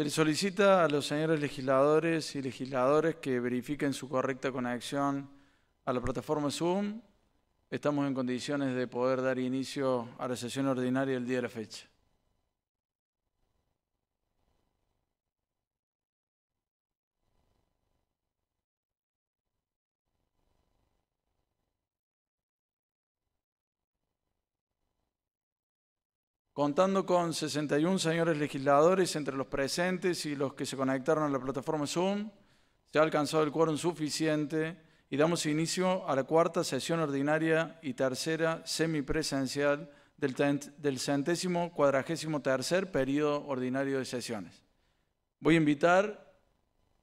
Se solicita a los señores legisladores y legisladores que verifiquen su correcta conexión a la plataforma Zoom. Estamos en condiciones de poder dar inicio a la sesión ordinaria el día de la fecha. contando con 61 señores legisladores entre los presentes y los que se conectaron a la plataforma Zoom, se ha alcanzado el quórum suficiente y damos inicio a la cuarta sesión ordinaria y tercera semipresencial del, del centésimo cuadragésimo tercer periodo ordinario de sesiones. Voy a invitar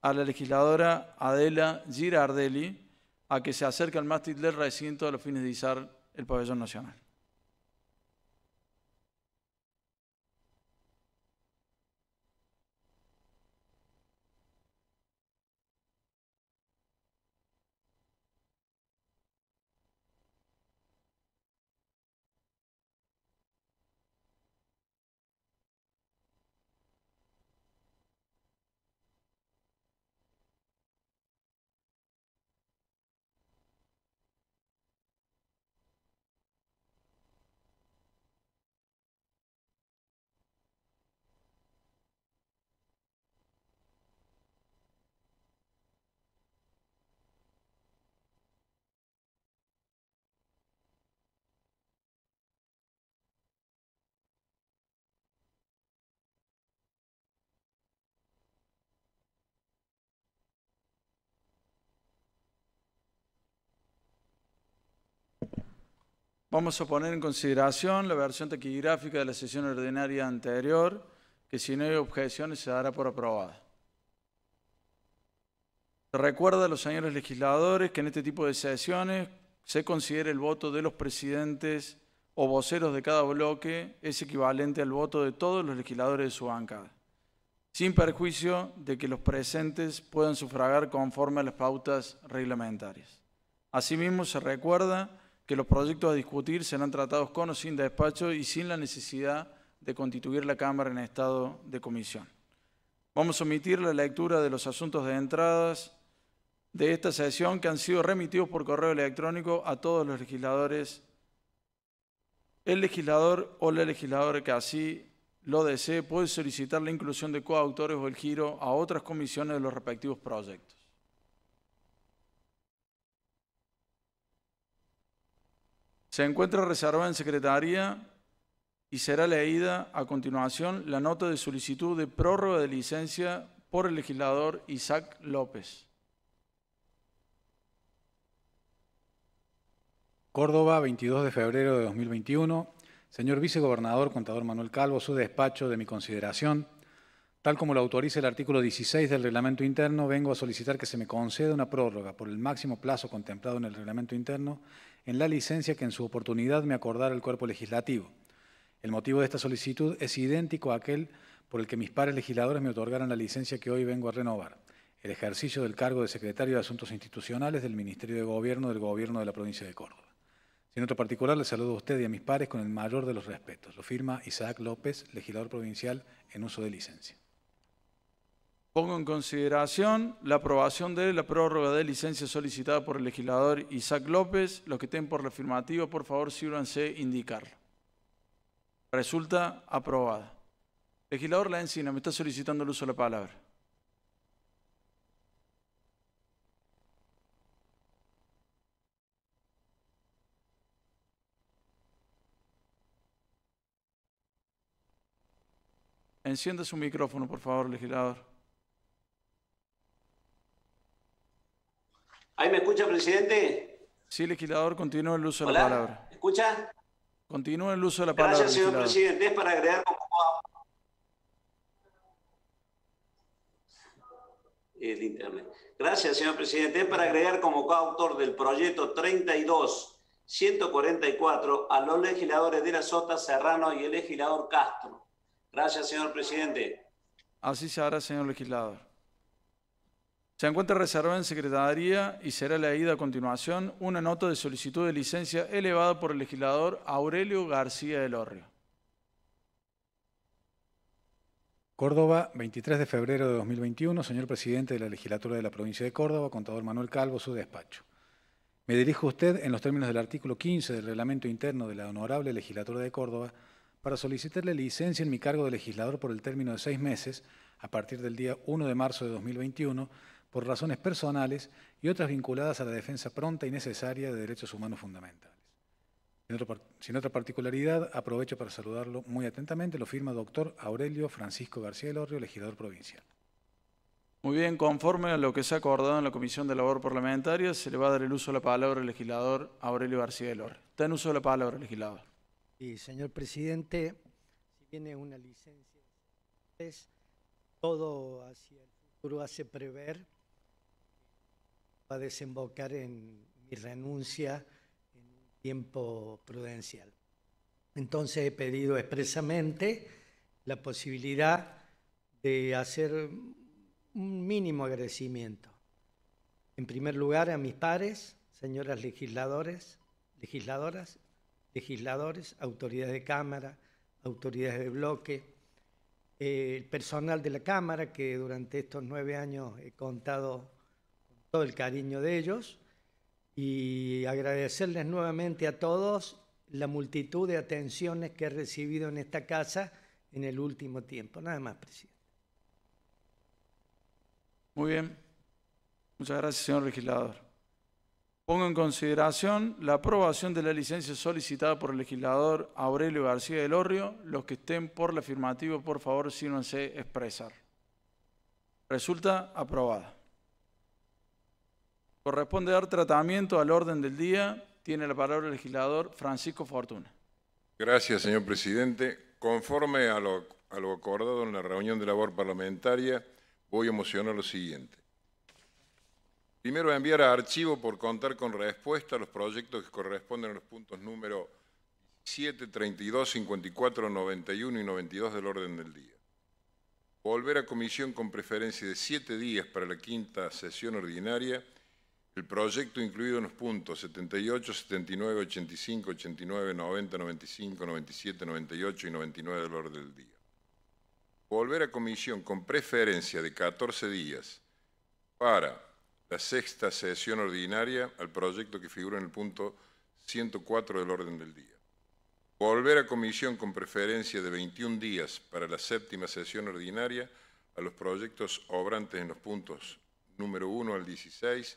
a la legisladora Adela Girardelli a que se acerque al mástil del recinto a los fines de izar el pabellón nacional. Vamos a poner en consideración la versión taquigráfica de la sesión ordinaria anterior, que si no hay objeciones se dará por aprobada. recuerda a los señores legisladores que en este tipo de sesiones se considera el voto de los presidentes o voceros de cada bloque es equivalente al voto de todos los legisladores de su bancada, sin perjuicio de que los presentes puedan sufragar conforme a las pautas reglamentarias. Asimismo, se recuerda que los proyectos a discutir serán tratados con o sin despacho y sin la necesidad de constituir la Cámara en estado de comisión. Vamos a omitir la lectura de los asuntos de entradas de esta sesión que han sido remitidos por correo electrónico a todos los legisladores, el legislador o la legisladora que así lo desee puede solicitar la inclusión de coautores o el giro a otras comisiones de los respectivos proyectos. Se encuentra reservada en secretaría y será leída a continuación la nota de solicitud de prórroga de licencia por el legislador Isaac López. Córdoba, 22 de febrero de 2021. Señor vicegobernador, contador Manuel Calvo, su despacho de mi consideración Tal como lo autoriza el artículo 16 del reglamento interno, vengo a solicitar que se me conceda una prórroga por el máximo plazo contemplado en el reglamento interno en la licencia que en su oportunidad me acordara el cuerpo legislativo. El motivo de esta solicitud es idéntico a aquel por el que mis pares legisladores me otorgaran la licencia que hoy vengo a renovar, el ejercicio del cargo de secretario de Asuntos Institucionales del Ministerio de Gobierno del Gobierno de la Provincia de Córdoba. Sin otro particular, le saludo a usted y a mis pares con el mayor de los respetos. Lo firma Isaac López, legislador provincial en uso de licencia. Pongo en consideración la aprobación de la prórroga de licencia solicitada por el legislador Isaac López. Los que estén por la afirmativa, por favor, sírvanse indicarlo. Resulta aprobada. Legislador La Encina, me está solicitando el uso de la palabra. Encienda su micrófono, por favor, legislador. ¿Ahí me escucha, presidente? Sí, legislador, continúa el uso de la palabra. ¿Me escucha? Continúa el uso de la palabra. presidente. para Gracias, señor presidente. Es para agregar como coautor del proyecto 32 144 a los legisladores de la Sota, Serrano y el legislador Castro. Gracias, señor presidente. Así se hará, señor legislador. Se encuentra reservada en Secretaría y será leída a continuación una nota de solicitud de licencia elevada por el legislador Aurelio García del Orrio. Córdoba, 23 de febrero de 2021, señor presidente de la legislatura de la provincia de Córdoba, contador Manuel Calvo, su despacho. Me dirijo a usted en los términos del artículo 15 del reglamento interno de la honorable legislatura de Córdoba para solicitarle licencia en mi cargo de legislador por el término de seis meses, a partir del día 1 de marzo de 2021, por razones personales y otras vinculadas a la defensa pronta y necesaria de derechos humanos fundamentales. Sin, otra particularidad, aprovecho para saludarlo muy atentamente, lo firma doctor Aurelio Francisco García Elorrio, legislador provincial. Muy bien, conforme a lo que se ha acordado en la Comisión de Labor Parlamentaria, se le va a dar el uso de la palabra al legislador Aurelio García Elorrio. Está en uso de la palabra, legislador. Sí, señor presidente, si tiene una licencia, todo hacia el futuro hace prever va a desembocar en mi renuncia en tiempo prudencial. Entonces he pedido expresamente la posibilidad de hacer un mínimo agradecimiento. En primer lugar a mis pares, señoras legisladores, legisladoras, legisladores, autoridades de Cámara, autoridades de bloque, eh, el personal de la Cámara, que durante estos nueve años he contado todo el cariño de ellos y agradecerles nuevamente a todos la multitud de atenciones que he recibido en esta casa en el último tiempo. Nada más, presidente. Muy bien. Muchas gracias, señor legislador. Pongo en consideración la aprobación de la licencia solicitada por el legislador Aurelio García del Orrio. Los que estén por la afirmativa, por favor, sírvanse expresar. Resulta aprobada corresponde dar tratamiento al orden del día. Tiene la palabra el legislador Francisco Fortuna. Gracias, señor presidente. Conforme a lo, acordado en la reunión de labor parlamentaria, voy a mocionar lo siguiente. Primero, enviar a archivo por contar con respuesta a los proyectos que corresponden a los puntos número 7, 32, 54, 91 y 92 del orden del día. Volver a comisión con preferencia de siete días para la quinta sesión ordinaria el proyecto incluido en los puntos 78, 79, 85, 89, 90, 95, 97, 98 y 99 del orden del día. Volver a comisión con preferencia de 14 días para la sexta sesión ordinaria al proyecto que figura en el punto 104 del orden del día. Volver a comisión con preferencia de 21 días para la séptima sesión ordinaria a los proyectos obrantes en los puntos número 1 al 16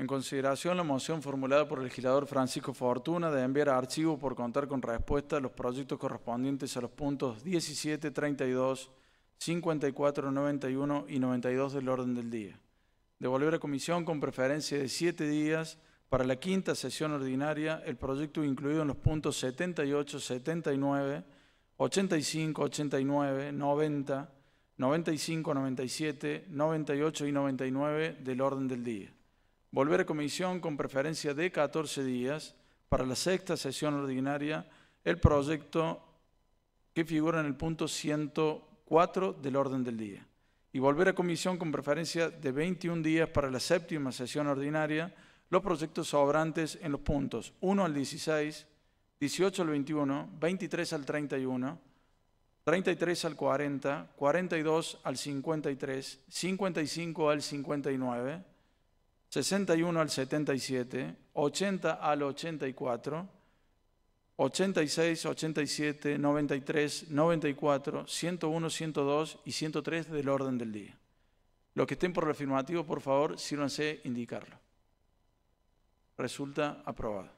En consideración la moción formulada por el legislador Francisco Fortuna de enviar a archivo por contar con respuesta los proyectos correspondientes a los puntos 17, 32, 54, 91 y 92 del orden del día. Devolver a comisión con preferencia de siete días para la quinta sesión ordinaria el proyecto incluido en los puntos 78, 79, 85, 89, 90, 95, 97, 98 y 99 del orden del día volver a comisión con preferencia de 14 días para la sexta sesión ordinaria el proyecto que figura en el punto 104 del orden del día y volver a comisión con preferencia de 21 días para la séptima sesión ordinaria los proyectos sobrantes en los puntos 1 al 16, 18 al 21, 23 al 31, 33 al 40, 42 al 53, 55 al 59, 61 al 77, 80 al 84, 86, 87, 93, 94, 101, 102 y 103 del orden del día. Los que estén por el afirmativo, por favor, sírvanse indicarlo. Resulta aprobado.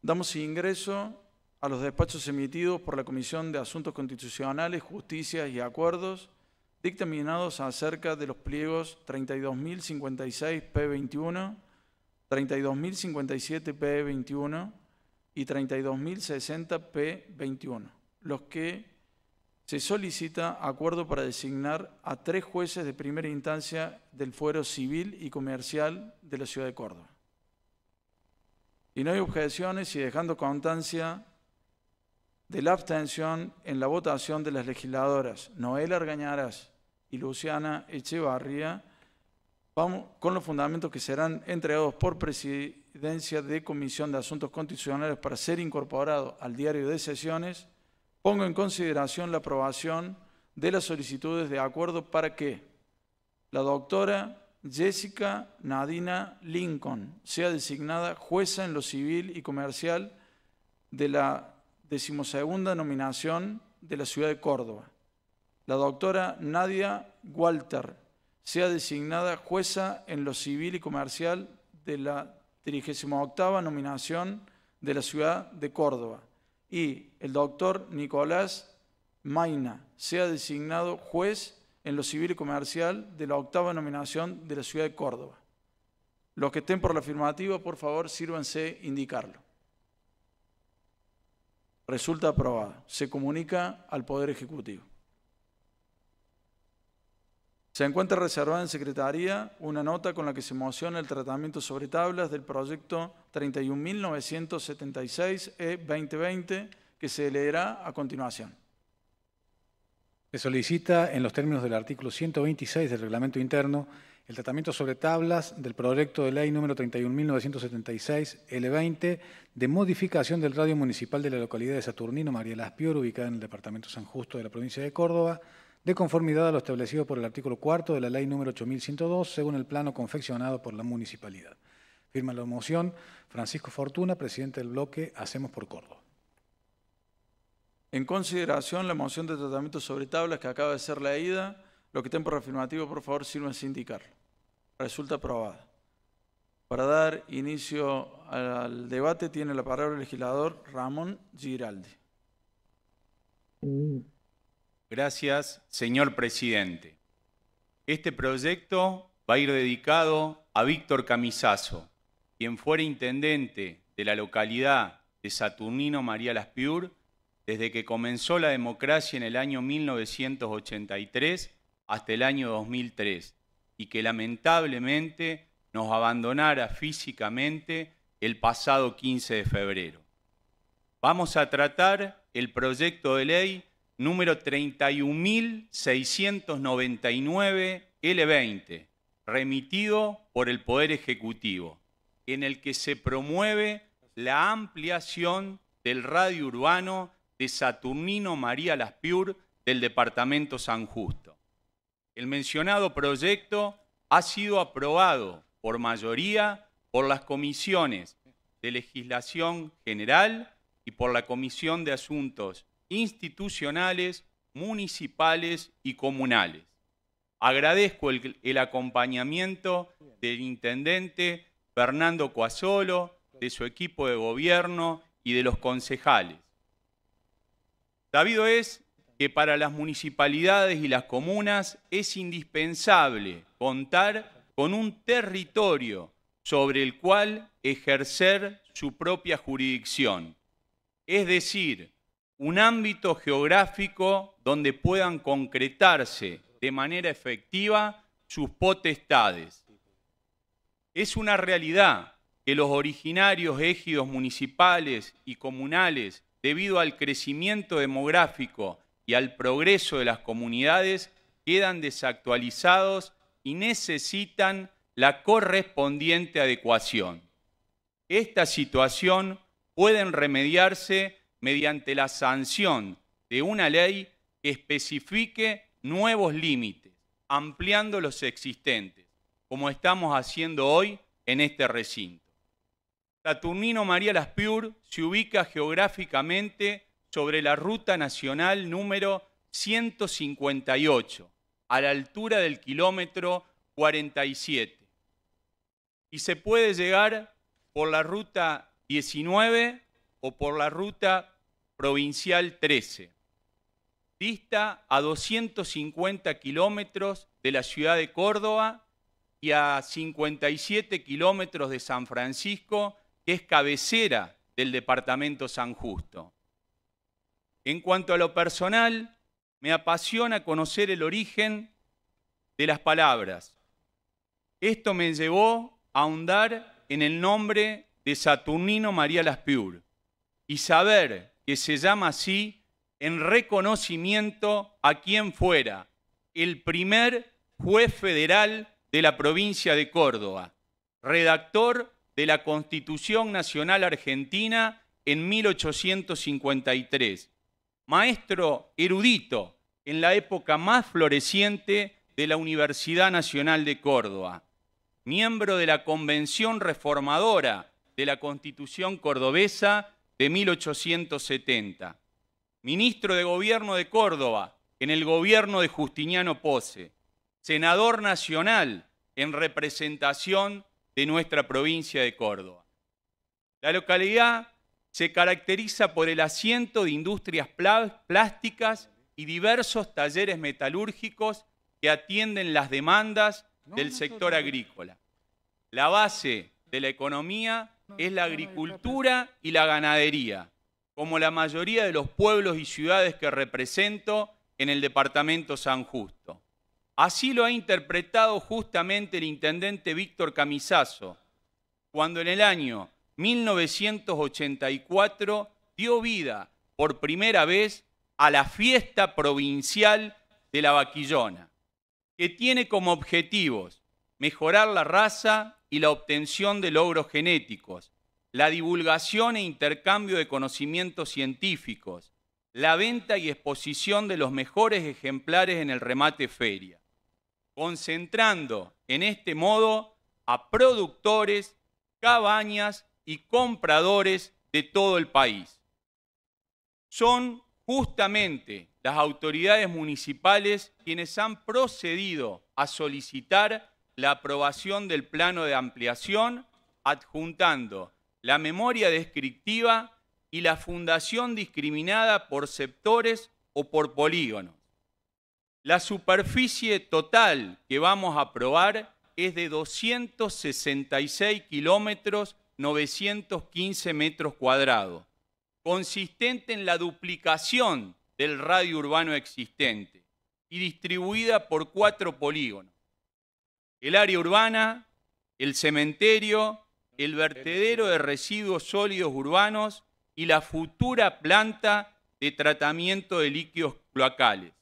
Damos ingreso a los despachos emitidos por la Comisión de Asuntos Constitucionales, Justicia y Acuerdos dictaminados acerca de los pliegos 32.056 P21, 32.057 P21 y 32.060 P21, los que se solicita acuerdo para designar a tres jueces de primera instancia del fuero civil y comercial de la ciudad de Córdoba. Y no hay objeciones y dejando constancia de la abstención en la votación de las legisladoras Noel argañarás y Luciana Echevarría, vamos con los fundamentos que serán entregados por presidencia de Comisión de Asuntos Constitucionales para ser incorporado al diario de sesiones, pongo en consideración la aprobación de las solicitudes de acuerdo para que la doctora Jessica Nadina Lincoln sea designada jueza en lo civil y comercial de la decimosegunda nominación de la ciudad de Córdoba la doctora Nadia Walter sea designada jueza en lo civil y comercial de la 38 nominación de la ciudad de Córdoba y el doctor Nicolás Maina sea designado juez en lo civil y comercial de la octava nominación de la ciudad de Córdoba. Los que estén por la afirmativa, por favor, sírvanse indicarlo. Resulta aprobado. Se comunica al Poder Ejecutivo. Se encuentra reservada en Secretaría una nota con la que se emociona el tratamiento sobre tablas del proyecto 31.976E2020 e que se leerá a continuación. Se solicita, en los términos del artículo 126 del reglamento interno, el tratamiento sobre tablas del proyecto de ley número 31.976-L20 de modificación del radio municipal de la localidad de Saturnino María Pior, ubicada en el departamento San Justo de la provincia de Córdoba, de conformidad a lo establecido por el artículo 4 de la Ley número 8102, según el plano confeccionado por la municipalidad. Firma la moción Francisco Fortuna, presidente del bloque Hacemos por Córdoba. En consideración la moción de tratamiento sobre tablas que acaba de ser leída, lo que estén por afirmativo, por favor, a indicarlo. Resulta aprobada. Para dar inicio al debate tiene la palabra el legislador Ramón Giraldi. Mm. Gracias, señor presidente. Este proyecto va a ir dedicado a Víctor Camisazo, quien fuera intendente de la localidad de Saturnino María Las Piur desde que comenzó la democracia en el año 1983 hasta el año 2003 y que lamentablemente nos abandonara físicamente el pasado 15 de febrero. Vamos a tratar el proyecto de ley número 31.699 L20, remitido por el Poder Ejecutivo, en el que se promueve la ampliación del radio urbano de Saturnino María Laspiur del Departamento San Justo. El mencionado proyecto ha sido aprobado por mayoría por las comisiones de legislación general y por la Comisión de Asuntos institucionales, municipales y comunales. Agradezco el, acompañamiento del intendente Fernando Coazolo, de su equipo de gobierno y de los concejales. Sabido es que para las municipalidades y las comunas es indispensable contar con un territorio sobre el cual ejercer su propia jurisdicción, es decir, un ámbito geográfico donde puedan concretarse de manera efectiva sus potestades. Es una realidad que los originarios ejidos municipales y comunales, debido al crecimiento demográfico y al progreso de las comunidades, quedan desactualizados y necesitan la correspondiente adecuación. Esta situación pueden remediarse mediante la sanción de una ley que especifique nuevos límites, ampliando los existentes, como estamos haciendo hoy en este recinto. Saturnino María Las Piur se ubica geográficamente sobre la ruta nacional número 158, a la altura del kilómetro 47. Y se puede llegar por la ruta 19 o por la ruta Provincial 13. Dista a 250 kilómetros de la ciudad de Córdoba y a 57 kilómetros de San Francisco, que es cabecera del departamento San Justo. En cuanto a lo personal, me apasiona conocer el origen de las palabras. Esto me llevó a ahondar en el nombre de Saturnino María Laspiur y saber que se llama así en reconocimiento a quien fuera el primer juez federal de la provincia de Córdoba, redactor de la Constitución Nacional Argentina en 1853, maestro erudito en la época más floreciente de la Universidad Nacional de Córdoba, miembro de la Convención Reformadora de la Constitución Cordobesa de 1870, ministro de Gobierno de Córdoba en el gobierno de Justiniano Pose, senador nacional en representación de nuestra provincia de Córdoba. La localidad se caracteriza por el asiento de industrias plásticas y diversos talleres metalúrgicos que atienden las demandas del sector agrícola. La base de la economía es la agricultura y la ganadería, como la mayoría de los pueblos y ciudades que represento en el departamento San Justo. Así lo ha interpretado justamente el intendente Víctor Camisazo, cuando en el año 1984 dio vida por primera vez a la fiesta provincial de la vaquillona, que tiene como objetivos mejorar la raza y la obtención de logros genéticos, la divulgación e intercambio de conocimientos científicos, la venta y exposición de los mejores ejemplares en el remate feria, concentrando en este modo a productores, cabañas y compradores de todo el país. Son justamente las autoridades municipales quienes han procedido a solicitar la aprobación del plano de ampliación, adjuntando la memoria descriptiva y la fundación discriminada por sectores o por polígonos. La superficie total que vamos a aprobar es de 266 kilómetros 915 metros cuadrados, consistente en la duplicación del radio urbano existente y distribuida por cuatro polígonos el área urbana, el cementerio, el vertedero de residuos sólidos urbanos y la futura planta de tratamiento de líquidos cloacales.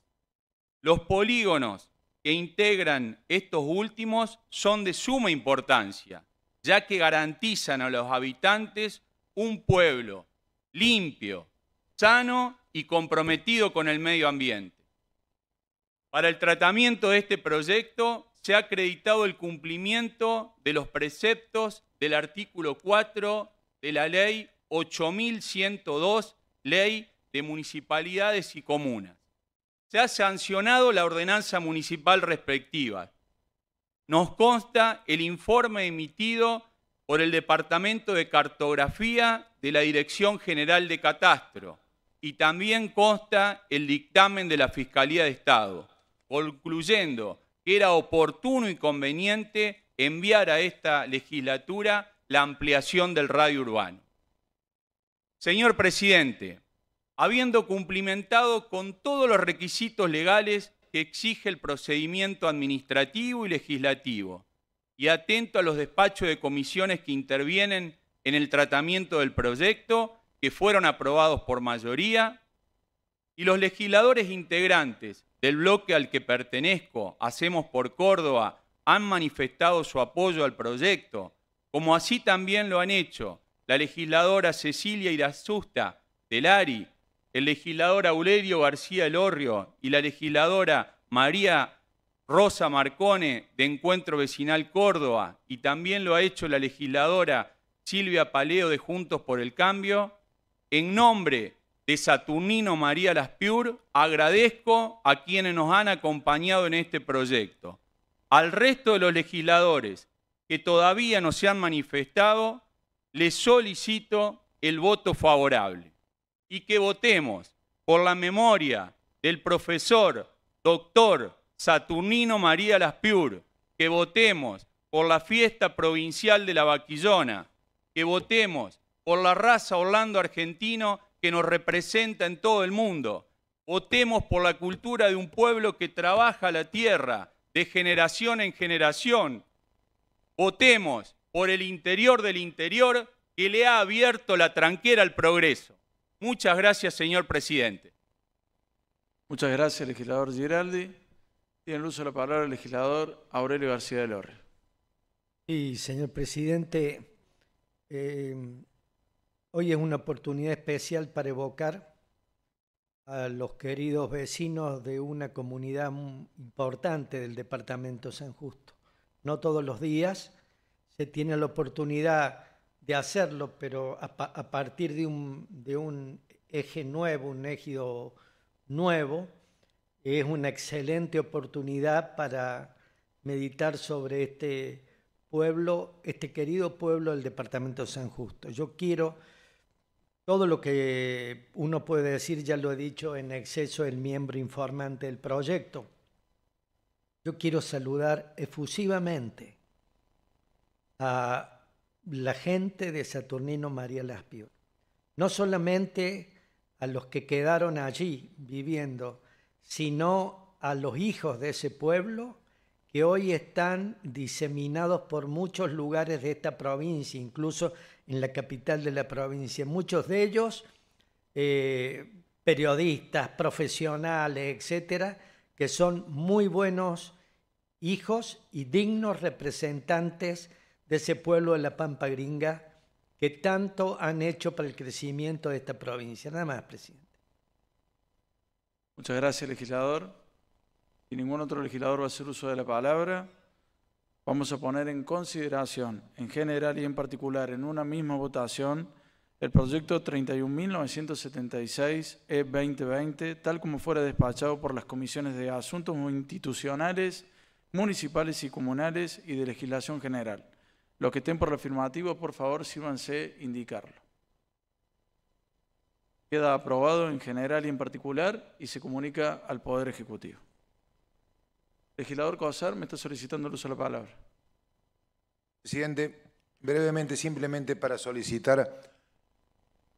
Los polígonos que integran estos últimos son de suma importancia, ya que garantizan a los habitantes un pueblo limpio, sano y comprometido con el medio ambiente. Para el tratamiento de este proyecto se ha acreditado el cumplimiento de los preceptos del artículo 4 de la ley 8102, ley de municipalidades y comunas. Se ha sancionado la ordenanza municipal respectiva. Nos consta el informe emitido por el Departamento de Cartografía de la Dirección General de Catastro y también consta el dictamen de la Fiscalía de Estado, concluyendo era oportuno y conveniente enviar a esta legislatura la ampliación del radio urbano. Señor presidente, habiendo cumplimentado con todos los requisitos legales que exige el procedimiento administrativo y legislativo, y atento a los despachos de comisiones que intervienen en el tratamiento del proyecto, que fueron aprobados por mayoría, y los legisladores integrantes del bloque al que pertenezco, Hacemos por Córdoba, han manifestado su apoyo al proyecto, como así también lo han hecho la legisladora Cecilia Irazusta del ARI, el legislador Aurelio García Elorrio y la legisladora María Rosa Marcone de Encuentro Vecinal Córdoba, y también lo ha hecho la legisladora Silvia Paleo de Juntos por el Cambio, en nombre de Saturnino María Laspiur, agradezco a quienes nos han acompañado en este proyecto. Al resto de los legisladores que todavía no se han manifestado, les solicito el voto favorable y que votemos por la memoria del profesor doctor Saturnino María Laspiur, que votemos por la fiesta provincial de la Vaquillona, que votemos por la raza Orlando Argentino que nos representa en todo el mundo. Votemos por la cultura de un pueblo que trabaja la tierra de generación en generación. Votemos por el interior del interior que le ha abierto la tranquera al progreso. Muchas gracias, señor presidente. Muchas gracias, legislador Giraldi. Tiene el uso de la palabra el legislador Aurelio García de Lorre. Sí, señor presidente. Eh, Hoy es una oportunidad especial para evocar a los queridos vecinos de una comunidad importante del departamento San Justo. No todos los días se tiene la oportunidad de hacerlo, pero a, partir de un, eje nuevo, un ejido nuevo, es una excelente oportunidad para meditar sobre este pueblo, este querido pueblo del departamento San Justo. Yo quiero todo lo que uno puede decir, ya lo he dicho, en exceso el miembro informante del proyecto. Yo quiero saludar efusivamente a la gente de Saturnino María Laspio, no solamente a los que quedaron allí viviendo, sino a los hijos de ese pueblo que hoy están diseminados por muchos lugares de esta provincia, incluso en la capital de la provincia. Muchos de ellos, eh, periodistas, profesionales, etcétera, que son muy buenos hijos y dignos representantes de ese pueblo de la Pampa Gringa que tanto han hecho para el crecimiento de esta provincia. Nada más, presidente. Muchas gracias, legislador. Y ningún otro legislador va a hacer uso de la palabra, Vamos a poner en consideración, en general y en particular, en una misma votación, el proyecto 31.976 E2020, tal como fuera despachado por las comisiones de asuntos institucionales, municipales y comunales y de legislación general. Los que estén por afirmativo, por favor, sírvanse indicarlo. Queda aprobado en general y en particular y se comunica al Poder Ejecutivo. Legislador Cosar me está solicitando el uso de la palabra. Presidente, brevemente, simplemente para solicitar,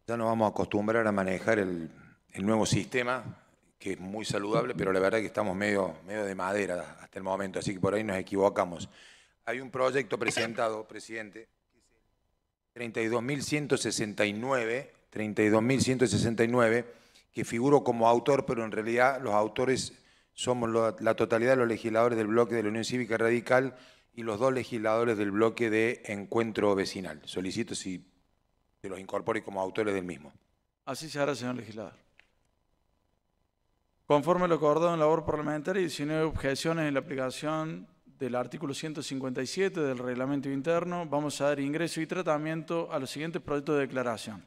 ya nos vamos a acostumbrar a manejar el, nuevo sistema, que es muy saludable, pero la verdad que estamos medio, medio de madera hasta el momento, así que por ahí nos equivocamos. Hay un proyecto presentado, presidente, 32.169, 32.169, que figuro como autor, pero en realidad los autores somos la totalidad de los legisladores del bloque de la Unión Cívica Radical y los dos legisladores del bloque de Encuentro Vecinal. Solicito si se los incorpore como autores del mismo. Así se hará, señor legislador. Conforme lo acordado en labor parlamentaria y si objeciones en la aplicación del artículo 157 del reglamento interno, vamos a dar ingreso y tratamiento a los siguientes proyectos de declaración.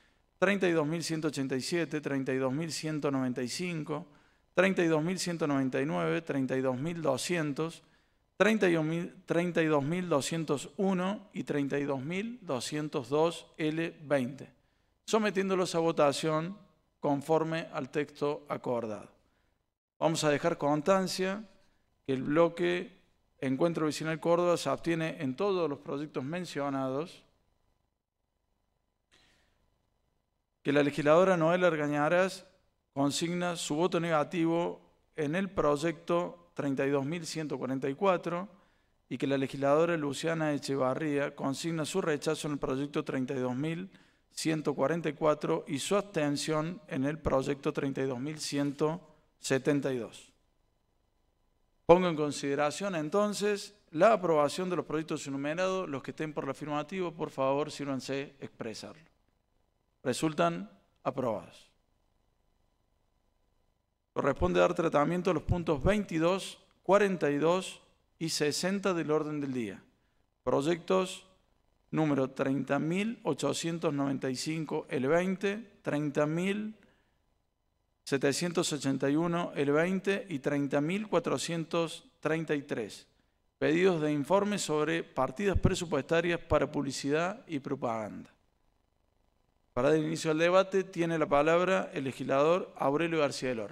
32.187, 32.195, 32.199, 32.200, 32.201 y 32.202 L20, sometiéndolos a votación conforme al texto acordado. Vamos a dejar constancia que el bloque Encuentro Vicinal Córdoba se abstiene en todos los proyectos mencionados que la legisladora Noel Argañaras consigna su voto negativo en el proyecto 32.144 y que la legisladora Luciana Echevarría consigna su rechazo en el proyecto 32.144 y su abstención en el proyecto 32.172. Pongo en consideración entonces la aprobación de los proyectos enumerados. Los que estén por la afirmativa, por favor, sírvanse expresarlo resultan aprobados. Corresponde dar tratamiento a los puntos 22, 42 y 60 del orden del día. Proyectos número 30.895 el 20, 30.781 el 20 y 30.433. Pedidos de informe sobre partidas presupuestarias para publicidad y propaganda. Para dar inicio al debate, tiene la palabra el legislador Aurelio García de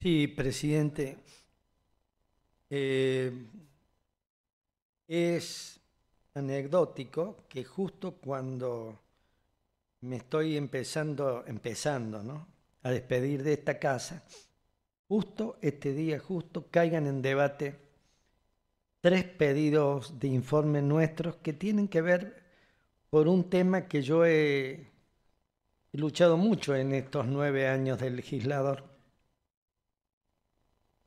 Sí, presidente. Eh, es anecdótico que justo cuando me estoy empezando, empezando, ¿no? A despedir de esta casa, justo este día, justo caigan en debate tres pedidos de informe nuestros que tienen que ver por un tema que yo he luchado mucho en estos nueve años de legislador.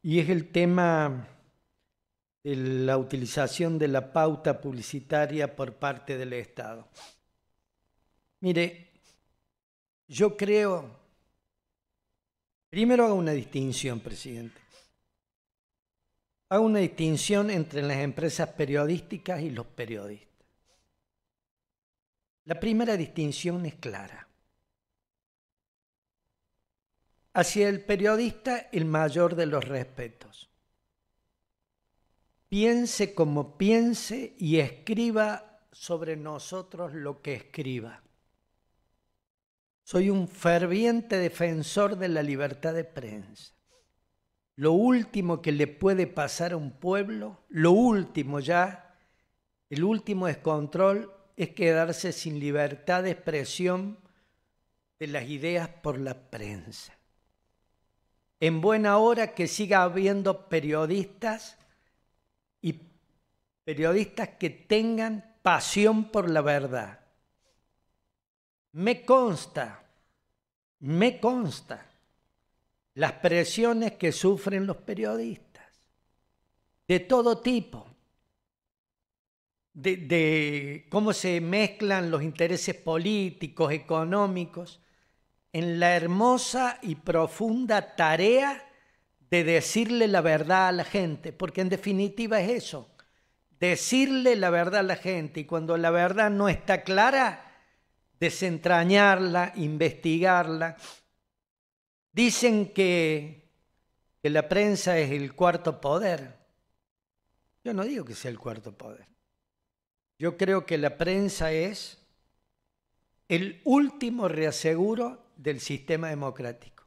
Y es el tema de la utilización de la pauta publicitaria por parte del Estado. Mire, yo creo, primero hago una distinción, presidente. Hago una distinción entre las empresas periodísticas y los periodistas. La primera distinción es clara. Hacia el periodista el mayor de los respetos. Piense como piense y escriba sobre nosotros lo que escriba. Soy un ferviente defensor de la libertad de prensa. Lo último que le puede pasar a un pueblo, lo último ya, el último es control es quedarse sin libertad de expresión de las ideas por la prensa. En buena hora que siga habiendo periodistas y periodistas que tengan pasión por la verdad. Me consta, me consta las presiones que sufren los periodistas, de todo tipo de, cómo se mezclan los intereses políticos, económicos, en la hermosa y profunda tarea de decirle la verdad a la gente, porque en definitiva es eso, decirle la verdad a la gente y cuando la verdad no está clara, desentrañarla, investigarla. Dicen que, que la prensa es el cuarto poder. Yo no digo que sea el cuarto poder. Yo creo que la prensa es el último reaseguro del sistema democrático.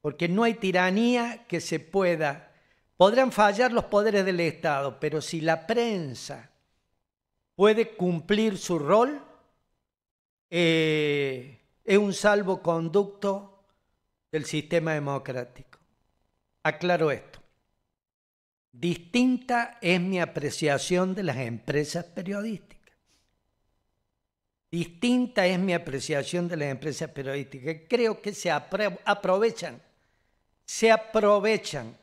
Porque no hay tiranía que se pueda... Podrán fallar los poderes del Estado, pero si la prensa puede cumplir su rol, eh, es un salvoconducto del sistema democrático. Aclaro esto. Distinta es mi apreciación de las empresas periodísticas. Distinta es mi apreciación de las empresas periodísticas. Creo que se aprovechan, se aprovechan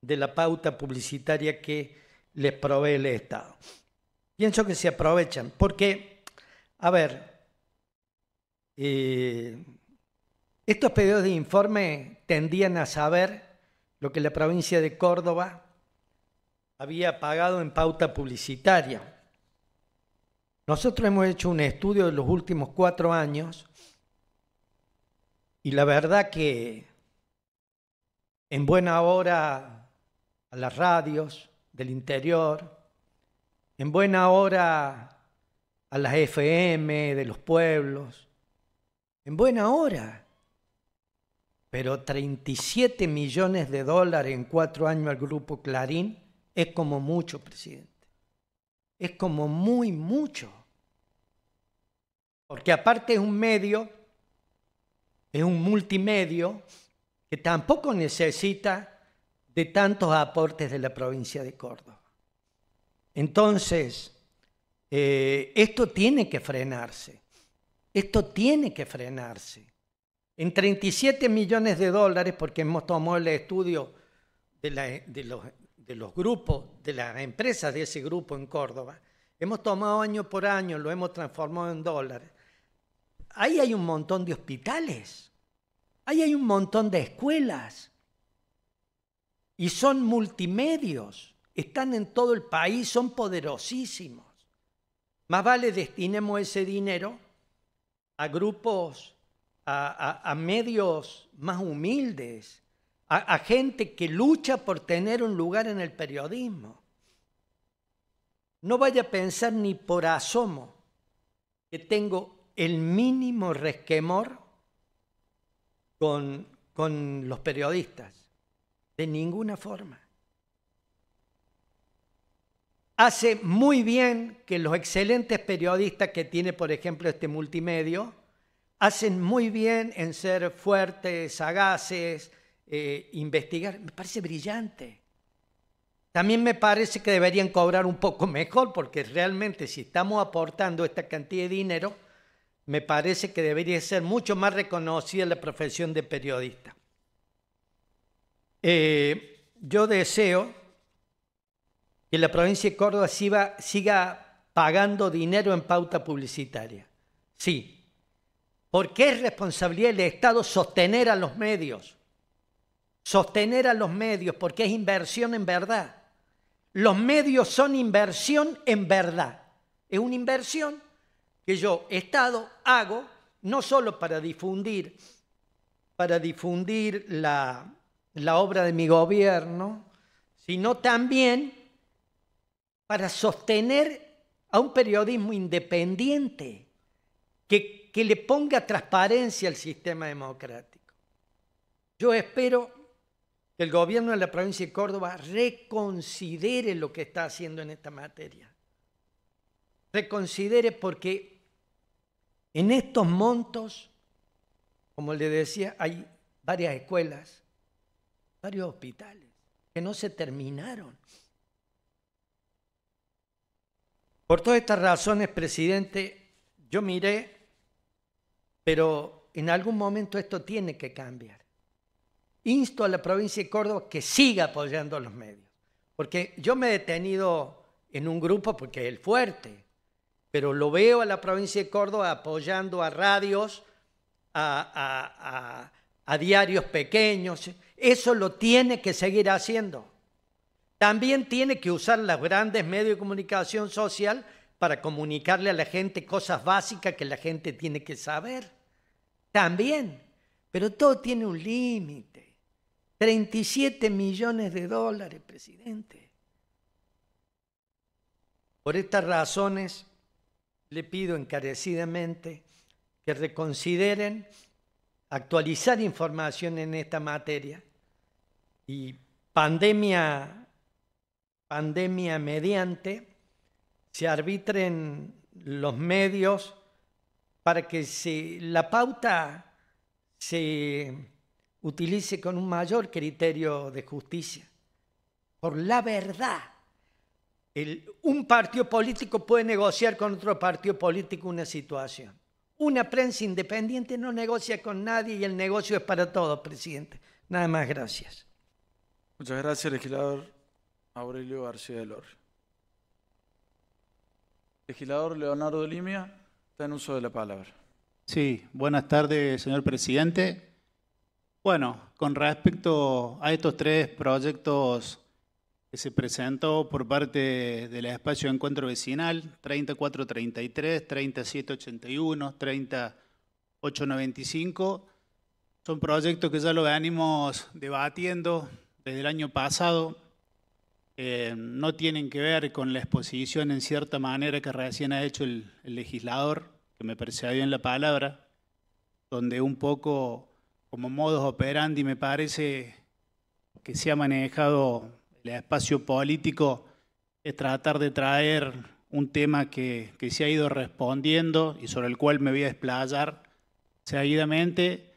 de la pauta publicitaria que les provee el Estado. Pienso que se aprovechan, porque, a ver, eh, estos pedidos de informe tendían a saber que la provincia de Córdoba había pagado en pauta publicitaria. Nosotros hemos hecho un estudio de los últimos cuatro años y la verdad que en buena hora a las radios del interior, en buena hora a las FM de los pueblos, en buena hora pero 37 millones de dólares en cuatro años al grupo Clarín es como mucho, presidente. Es como muy mucho. Porque aparte es un medio, es un multimedio que tampoco necesita de tantos aportes de la provincia de Córdoba. Entonces, eh, esto tiene que frenarse. Esto tiene que frenarse en 37 millones de dólares, porque hemos tomado el estudio de, los, los grupos, de las empresas de ese grupo en Córdoba, hemos tomado año por año, lo hemos transformado en dólares. Ahí hay un montón de hospitales, ahí hay un montón de escuelas, y son multimedios, están en todo el país, son poderosísimos. Más vale destinemos ese dinero a grupos a, medios más humildes, a, gente que lucha por tener un lugar en el periodismo. No vaya a pensar ni por asomo que tengo el mínimo resquemor con, con los periodistas. De ninguna forma. Hace muy bien que los excelentes periodistas que tiene, por ejemplo, este multimedio, hacen muy bien en ser fuertes, sagaces, eh, investigar. Me parece brillante. También me parece que deberían cobrar un poco mejor, porque realmente si estamos aportando esta cantidad de dinero, me parece que debería ser mucho más reconocida la profesión de periodista. Eh, yo deseo que la provincia de Córdoba siga pagando dinero en pauta publicitaria. Sí, porque es responsabilidad del Estado sostener a los medios. Sostener a los medios porque es inversión en verdad. Los medios son inversión en verdad. Es una inversión que yo, Estado, hago no solo para difundir, para difundir la, la obra de mi gobierno, sino también para sostener a un periodismo independiente que que le ponga transparencia al sistema democrático. Yo espero que el gobierno de la provincia de Córdoba reconsidere lo que está haciendo en esta materia. Reconsidere porque en estos montos, como le decía, hay varias escuelas, varios hospitales que no se terminaron. Por todas estas razones, presidente, yo miré pero en algún momento esto tiene que cambiar. Insto a la provincia de Córdoba que siga apoyando a los medios, porque yo me he detenido en un grupo porque es el fuerte, pero lo veo a la provincia de Córdoba apoyando a radios, a, diarios pequeños, eso lo tiene que seguir haciendo. También tiene que usar los grandes medios de comunicación social para comunicarle a la gente cosas básicas que la gente tiene que saber también, pero todo tiene un límite. 37 millones de dólares, presidente. Por estas razones, le pido encarecidamente que reconsideren actualizar información en esta materia y pandemia, pandemia mediante, se arbitren los medios para que se, la pauta se utilice con un mayor criterio de justicia, por la verdad. un partido político puede negociar con otro partido político una situación. Una prensa independiente no negocia con nadie y el negocio es para todos, presidente. Nada más, gracias. Muchas gracias, legislador Aurelio García de Lor. Legislador Leonardo Limia. Está en uso de la palabra. Sí, buenas tardes, señor presidente. Bueno, con respecto a estos tres proyectos que se presentó por parte del espacio de encuentro vecinal, 3433, 3781, 3895, son proyectos que ya lo venimos debatiendo desde el año pasado eh, no tienen que ver con la exposición en cierta manera que recién ha hecho el, legislador, que me precedió en la palabra, donde un poco como modus operandi me parece que se ha manejado el espacio político es tratar de traer un tema que, se ha ido respondiendo y sobre el cual me voy a desplazar seguidamente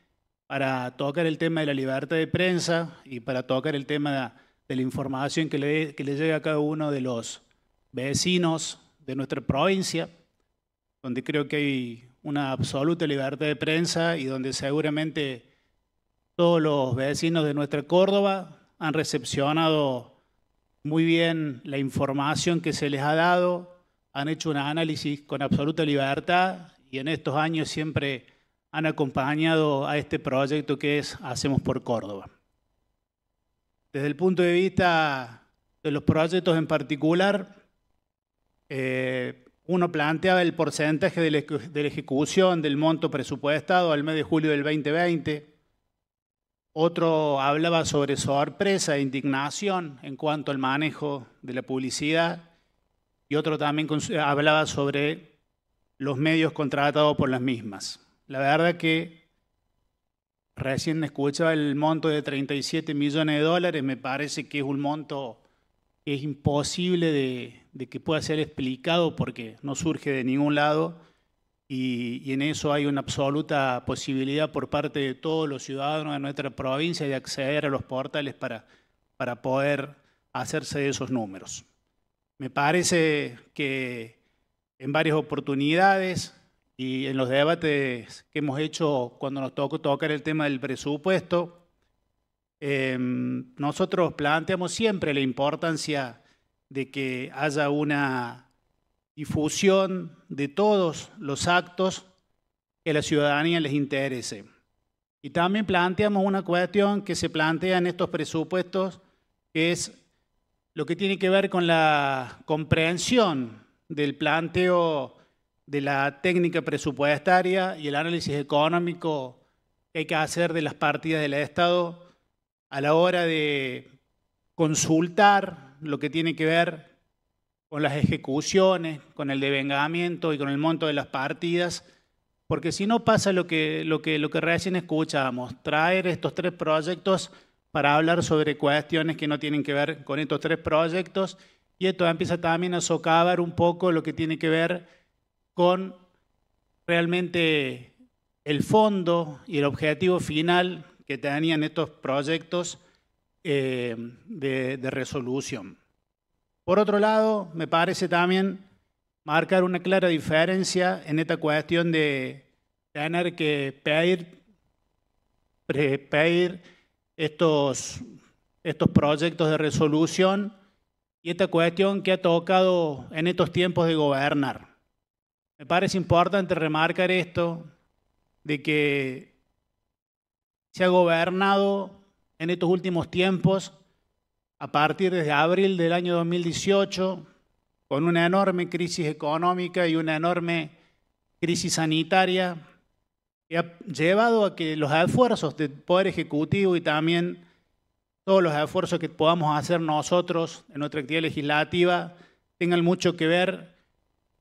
para tocar el tema de la libertad de prensa y para tocar el tema de de la información que le, le llega a cada uno de los vecinos de nuestra provincia, donde creo que hay una absoluta libertad de prensa y donde seguramente todos los vecinos de nuestra Córdoba han recepcionado muy bien la información que se les ha dado, han hecho un análisis con absoluta libertad y en estos años siempre han acompañado a este proyecto que es Hacemos por Córdoba. Desde el punto de vista de los proyectos en particular, eh, uno planteaba el porcentaje de la, de la ejecución del monto presupuestado al mes de julio del 2020. Otro hablaba sobre sorpresa e indignación en cuanto al manejo de la publicidad. Y otro también hablaba sobre los medios contratados por las mismas. La verdad que Recién escuchaba el monto de 37 millones de dólares, me parece que es un monto que es imposible de, que pueda ser explicado porque no surge de ningún lado y, en eso hay una absoluta posibilidad por parte de todos los ciudadanos de nuestra provincia de acceder a los portales para, para poder hacerse esos números. Me parece que en varias oportunidades y en los debates que hemos hecho cuando nos tocó tocar el tema del presupuesto, eh, nosotros planteamos siempre la importancia de que haya una difusión de todos los actos que a la ciudadanía les interese. Y también planteamos una cuestión que se plantea en estos presupuestos, que es lo que tiene que ver con la comprensión del planteo de la técnica presupuestaria y el análisis económico que hay que hacer de las partidas del Estado a la hora de consultar lo que tiene que ver con las ejecuciones, con el devengamiento y con el monto de las partidas, porque si no pasa lo que, lo que, lo que recién escuchamos, traer estos tres proyectos para hablar sobre cuestiones que no tienen que ver con estos tres proyectos, y esto empieza también a socavar un poco lo que tiene que ver con realmente el fondo y el objetivo final que tenían estos proyectos eh, de, resolución. Por otro lado, me parece también marcar una clara diferencia en esta cuestión de tener que pedir, estos, estos proyectos de resolución y esta cuestión que ha tocado en estos tiempos de gobernar. Me parece importante remarcar esto, de que se ha gobernado en estos últimos tiempos, a partir de abril del año 2018, con una enorme crisis económica y una enorme crisis sanitaria, que ha llevado a que los esfuerzos del Poder Ejecutivo y también todos los esfuerzos que podamos hacer nosotros en nuestra actividad legislativa tengan mucho que ver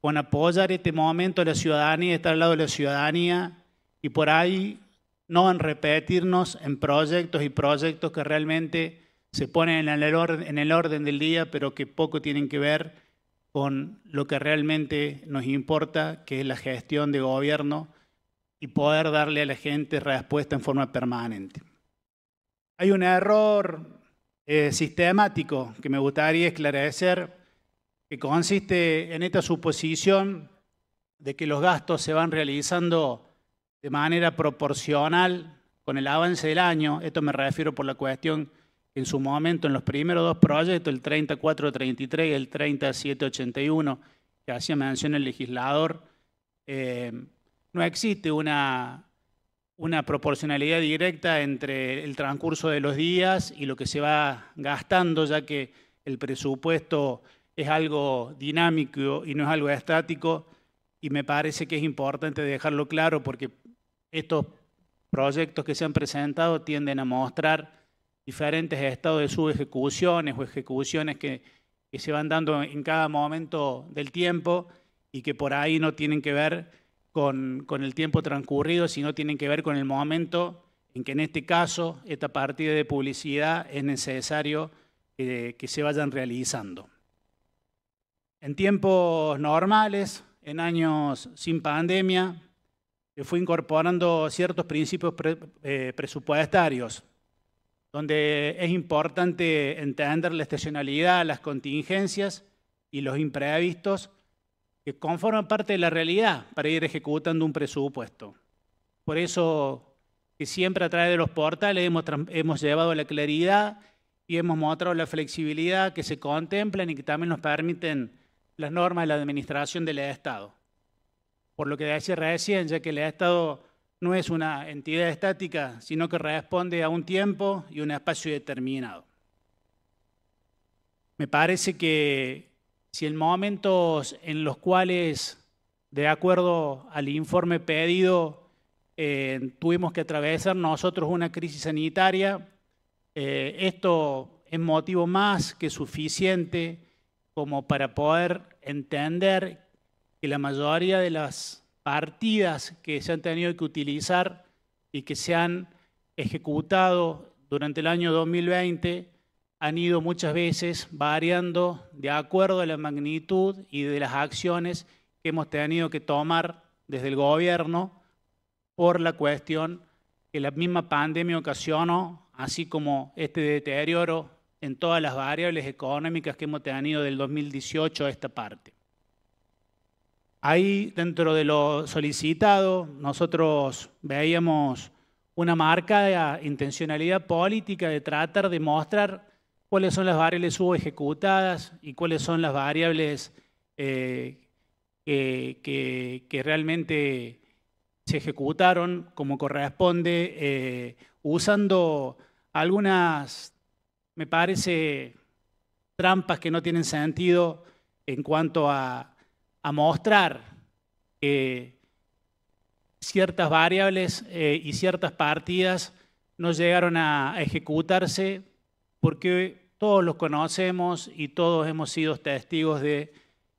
con apoyar este momento a la ciudadanía, estar al lado de la ciudadanía y por ahí no en repetirnos en proyectos y proyectos que realmente se ponen en el, orden, en el orden del día, pero que poco tienen que ver con lo que realmente nos importa, que es la gestión de gobierno y poder darle a la gente respuesta en forma permanente. Hay un error eh, sistemático que me gustaría esclarecer que consiste en esta suposición de que los gastos se van realizando de manera proporcional con el avance del año. Esto me refiero por la cuestión en su momento, en los primeros dos proyectos, el 3433 y el 3781, que hacía mención el legislador, eh, no existe una, una proporcionalidad directa entre el transcurso de los días y lo que se va gastando, ya que el presupuesto es algo dinámico y no es algo estático y me parece que es importante dejarlo claro porque estos proyectos que se han presentado tienden a mostrar diferentes estados de sub ejecuciones o ejecuciones que, se van dando en cada momento del tiempo y que por ahí no tienen que ver con, el tiempo transcurrido, sino tienen que ver con el momento en que en este caso esta partida de publicidad es necesario que se vayan realizando. En tiempos normales, en años sin pandemia, se fue incorporando ciertos principios eh, presupuestarios, donde es importante entender la estacionalidad, las contingencias y los imprevistos que conforman parte de la realidad para ir ejecutando un presupuesto. Por eso que siempre a través de los portales hemos, hemos llevado la claridad y hemos mostrado la flexibilidad que se contemplan y que también nos permiten las normas de la administración del Estado. Por lo que decía recién, ya que el Estado no es una entidad estática, sino que responde a un tiempo y un espacio determinado. Me parece que si en momentos en los cuales, de acuerdo al informe pedido, eh, tuvimos que atravesar nosotros una crisis sanitaria, eh, esto es motivo más que suficiente como para poder entender que la mayoría de las partidas que se han tenido que utilizar y que se han ejecutado durante el año 2020 han ido muchas veces variando de acuerdo a la magnitud y de las acciones que hemos tenido que tomar desde el gobierno por la cuestión que la misma pandemia ocasionó, así como este deterioro en todas las variables económicas que hemos tenido del 2018 a esta parte. Ahí, dentro de lo solicitado, nosotros veíamos una marca de intencionalidad política de tratar de mostrar cuáles son las variables sub-ejecutadas y cuáles son las variables eh, que, realmente se ejecutaron como corresponde, eh, usando algunas me parece trampas que no tienen sentido en cuanto a, mostrar que ciertas variables eh, y ciertas partidas no llegaron a, ejecutarse porque todos los conocemos y todos hemos sido testigos de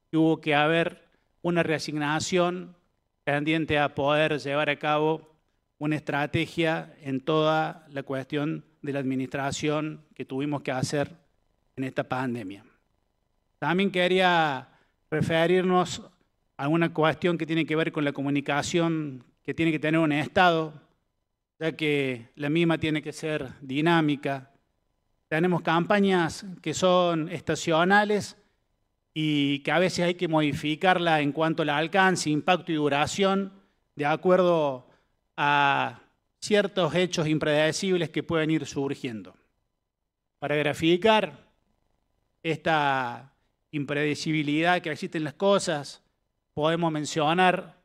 que hubo que haber una reasignación pendiente a poder llevar a cabo una estrategia en toda la cuestión de la administración que tuvimos que hacer en esta pandemia. También quería referirnos a una cuestión que tiene que ver con la comunicación que tiene que tener un Estado, ya que la misma tiene que ser dinámica. Tenemos campañas que son estacionales y que a veces hay que modificarla en cuanto al alcance, impacto y duración, de acuerdo a ciertos hechos impredecibles que pueden ir surgiendo. Para graficar esta impredecibilidad que existe en las cosas, podemos mencionar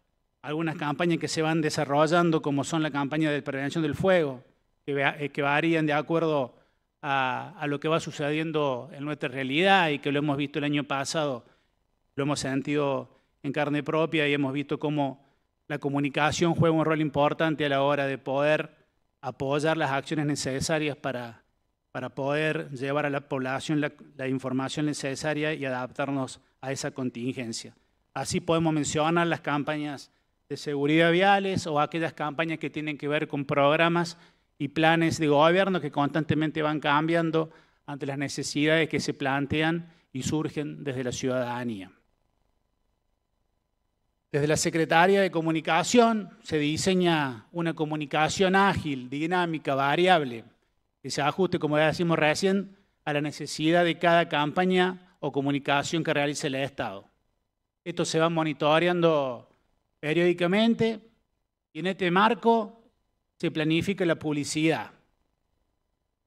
algunas campañas que se van desarrollando, como son la campaña de prevención del fuego, eh, que, varían de acuerdo a, a lo que va sucediendo en nuestra realidad y que lo hemos visto el año pasado, lo hemos sentido en carne propia y hemos visto cómo la comunicación juega un rol importante a la hora de poder apoyar las acciones necesarias para, poder llevar a la población la, la información necesaria y adaptarnos a esa contingencia. Así podemos mencionar las campañas de seguridad viales o aquellas campañas que tienen que ver con programas y planes de gobierno que constantemente van cambiando ante las necesidades que se plantean y surgen desde la ciudadanía. Desde la Secretaria de Comunicación se diseña una comunicación ágil, dinámica, variable, que se ajuste, como ya decimos recién, a la necesidad de cada campaña o comunicación que realice el Estado. Esto se va monitoreando periódicamente y en este marco se planifica la publicidad,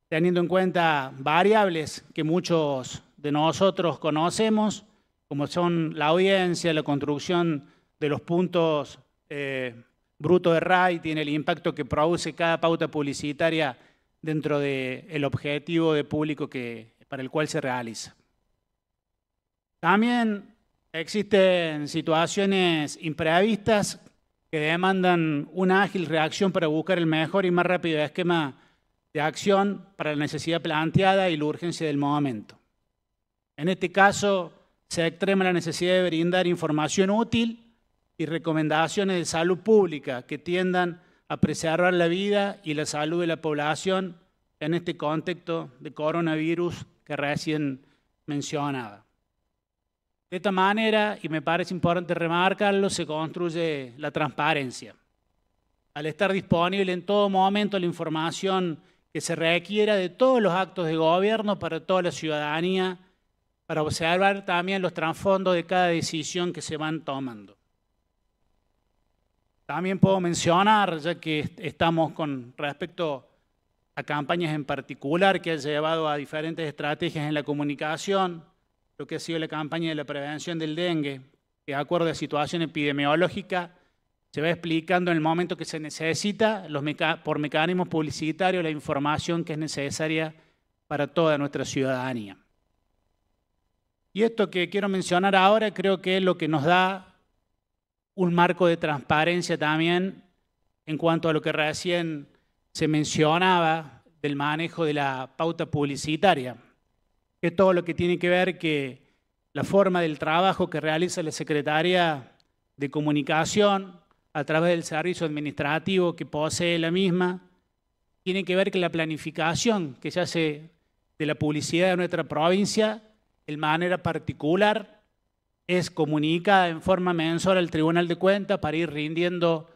teniendo en cuenta variables que muchos de nosotros conocemos, como son la audiencia, la construcción de los puntos eh, brutos de RAI, tiene el impacto que produce cada pauta publicitaria dentro del objetivo de público que, para el cual se realiza. También existen situaciones imprevistas que demandan una ágil reacción para buscar el mejor y más rápido esquema de acción para la necesidad planteada y la urgencia del movimiento. En este caso, se extrema la necesidad de brindar información útil y recomendaciones de salud pública que tiendan a preservar la vida y la salud de la población en este contexto de coronavirus que recién mencionaba. De esta manera, y me parece importante remarcarlo, se construye la transparencia. Al estar disponible en todo momento la información que se requiera de todos los actos de gobierno para toda la ciudadanía, para observar también los trasfondos de cada decisión que se van tomando. También puedo mencionar, ya que estamos con respecto a campañas en particular que han llevado a diferentes estrategias en la comunicación, lo que ha sido la campaña de la prevención del dengue, que de acuerdo a la situación epidemiológica, se va explicando en el momento que se necesita, por mecanismos publicitarios, la información que es necesaria para toda nuestra ciudadanía. Y esto que quiero mencionar ahora creo que es lo que nos da un marco de transparencia también en cuanto a lo que recién se mencionaba del manejo de la pauta publicitaria, que todo lo que tiene que ver que la forma del trabajo que realiza la Secretaría de Comunicación a través del servicio administrativo que posee la misma, tiene que ver que la planificación que se hace de la publicidad de nuestra provincia, de manera particular, es comunicada en forma mensual al Tribunal de Cuentas para ir rindiendo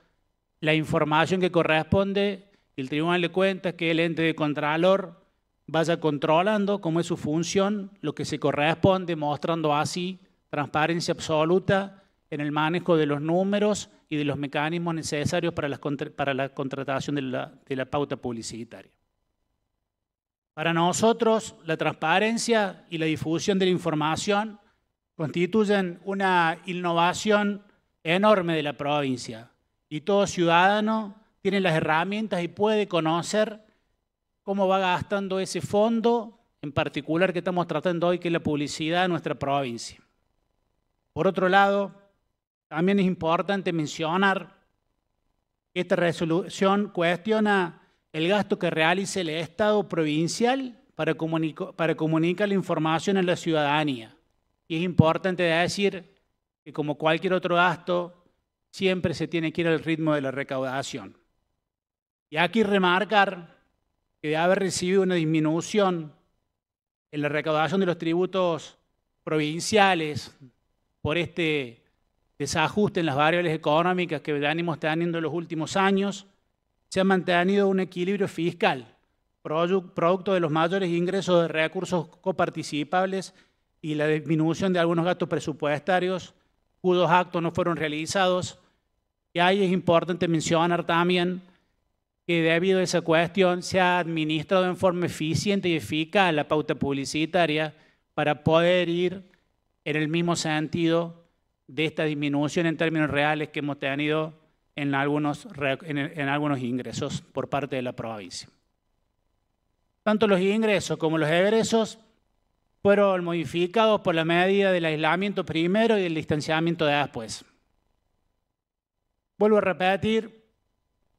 la información que corresponde el Tribunal de Cuentas, que el ente de Contralor vaya controlando cómo es su función, lo que se corresponde, mostrando así transparencia absoluta en el manejo de los números y de los mecanismos necesarios para la, para la contratación de la, de la pauta publicitaria. Para nosotros, la transparencia y la difusión de la información constituyen una innovación enorme de la provincia y todo ciudadano tiene las herramientas y puede conocer cómo va gastando ese fondo en particular que estamos tratando hoy, que es la publicidad de nuestra provincia. Por otro lado, también es importante mencionar que esta resolución cuestiona el gasto que realice el Estado provincial para, para comunicar la información a la ciudadanía. Y es importante decir que como cualquier otro gasto, siempre se tiene que ir al ritmo de la recaudación. Y aquí remarcar que de haber recibido una disminución en la recaudación de los tributos provinciales por este desajuste en las variables económicas que están teniendo en los últimos años, se ha mantenido un equilibrio fiscal, producto de los mayores ingresos de recursos coparticipables y la disminución de algunos gastos presupuestarios cuyos actos no fueron realizados. Y ahí es importante mencionar también que debido a esa cuestión se ha administrado en forma eficiente y eficaz la pauta publicitaria para poder ir en el mismo sentido de esta disminución en términos reales que hemos tenido en algunos, en algunos ingresos por parte de la provincia. Tanto los ingresos como los egresos fueron modificados por la medida del aislamiento primero y el distanciamiento de después. Vuelvo a repetir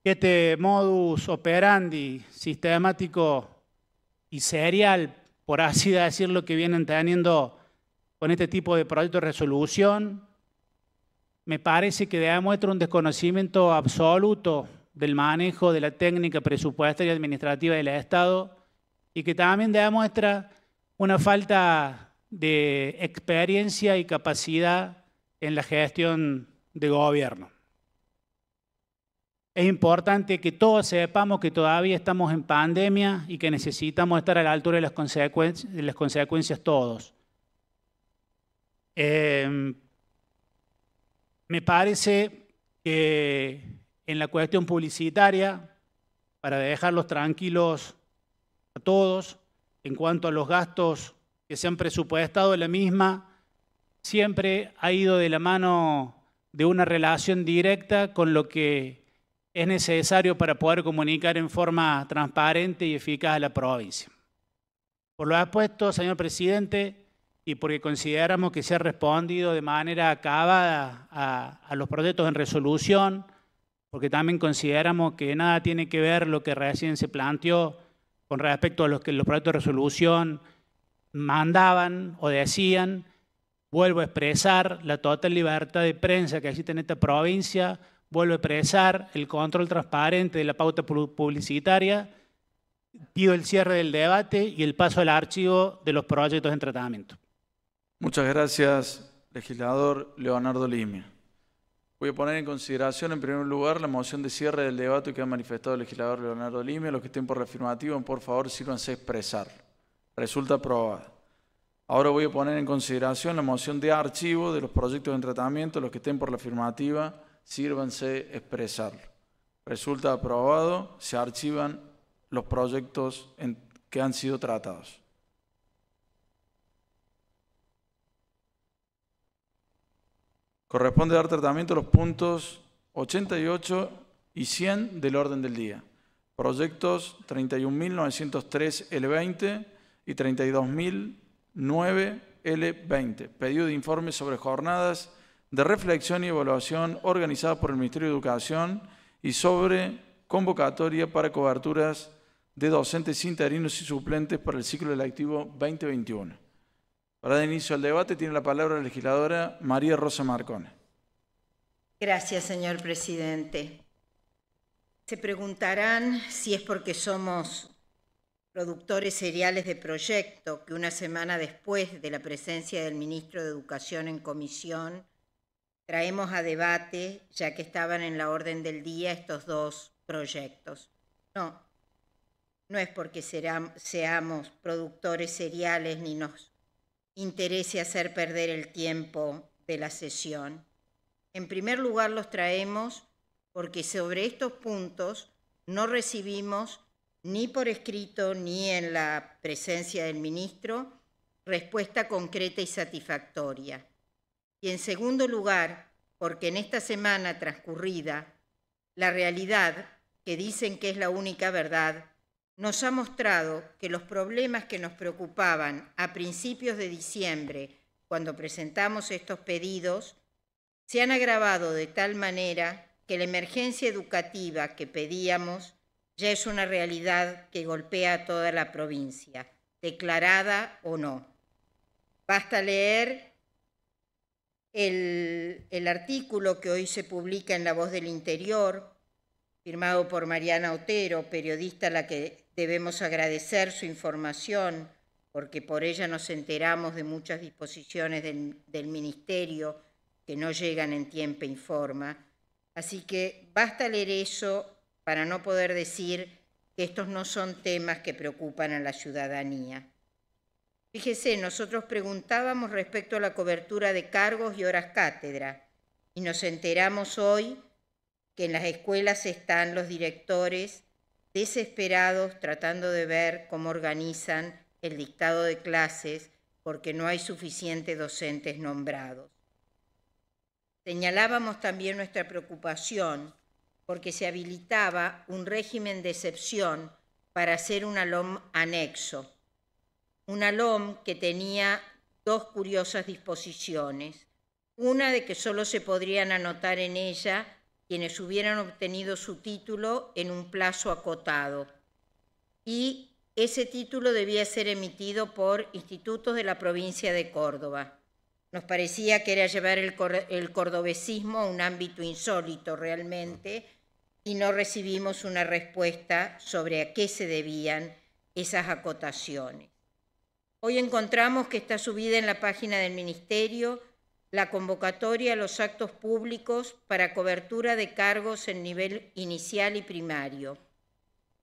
que este modus operandi sistemático y serial, por así decirlo, que vienen teniendo con este tipo de proyectos de resolución, me parece que demuestra un desconocimiento absoluto del manejo de la técnica presupuestaria y administrativa del Estado y que también demuestra una falta de experiencia y capacidad en la gestión de gobierno. Es importante que todos sepamos que todavía estamos en pandemia y que necesitamos estar a la altura de las, de consecuencias todos. Em, me parece que en la cuestión publicitaria, para dejarlos tranquilos a todos, en cuanto a los gastos que se han presupuestado, la misma siempre ha ido de la mano de una relación directa con lo que es necesario para poder comunicar en forma transparente y eficaz a la provincia. Por lo expuesto, señor presidente, y porque consideramos que se ha respondido de manera acabada a, a, los proyectos en resolución, porque también consideramos que nada tiene que ver lo que recién se planteó con respecto a los que los proyectos de resolución mandaban o decían. Vuelvo a expresar la total libertad de prensa que existe en esta provincia. Vuelvo a expresar el control transparente de la pauta publicitaria. Pido el cierre del debate y el paso al archivo de los proyectos en tratamiento. Muchas gracias, legislador Leonardo Limia. Voy a poner en consideración, en primer lugar, la moción de cierre del debate que ha manifestado el legislador Leonardo Lime. Los que estén por la afirmativa, por favor, sírvanse a expresar. Resulta aprobada. Ahora voy a poner en consideración la moción de archivo de los proyectos en tratamiento. Los que estén por la afirmativa, sírvanse a expresar. Resulta aprobado. Se archivan los proyectos que han sido tratados. Corresponde dar tratamiento a los puntos 88 y 100 del orden del día. Proyectos 31.903 L20 y 32.009 L20. Pedido de informe sobre jornadas de reflexión y evaluación organizadas por el Ministerio de Educación y sobre convocatoria para coberturas de docentes interinos y suplentes para el ciclo electivo 2021. Para dar inicio al debate tiene la palabra la legisladora María Rosa Marcona. Gracias, señor presidente. Se preguntarán si es porque somos productores seriales de proyecto que una semana después de la presencia del ministro de Educación en comisión traemos a debate, ya que estaban en la orden del día estos dos proyectos. No, no es porque seamos productores seriales ni nos interese hacer perder el tiempo de la sesión. En primer lugar, los traemos porque sobre estos puntos no recibimos ni por escrito ni en la presencia del ministro respuesta concreta y satisfactoria. Y en segundo lugar, porque en esta semana transcurrida, la realidad, que dicen que es la única verdad, nos ha mostrado que los problemas que nos preocupaban a principios de diciembre, cuando presentamos estos pedidos, se han agravado de tal manera que la emergencia educativa que pedíamos ya es una realidad que golpea a toda la provincia, declarada o no. Basta leer el, artículo que hoy se publica en La Voz del Interior, firmado por Mariana Otero, periodista la que Debemos agradecer su información porque por ella nos enteramos de muchas disposiciones del, Ministerio que no llegan en tiempo y forma. Así que basta leer eso para no poder decir que estos no son temas que preocupan a la ciudadanía. Fíjese, nosotros preguntábamos respecto a la cobertura de cargos y horas cátedra y nos enteramos hoy que en las escuelas están los directores desesperados tratando de ver cómo organizan el dictado de clases porque no hay suficientes docentes nombrados. Señalábamos también nuestra preocupación porque se habilitaba un régimen de excepción para hacer un alom anexo, un alom que tenía dos curiosas disposiciones, una de que solo se podrían anotar en ella quienes hubieran obtenido su título en un plazo acotado. Y ese título debía ser emitido por institutos de la provincia de Córdoba. Nos parecía que era llevar el, cordobesismo a un ámbito insólito realmente y no recibimos una respuesta sobre a qué se debían esas acotaciones. Hoy encontramos que está subida en la página del Ministerio la convocatoria a los actos públicos para cobertura de cargos en nivel inicial y primario,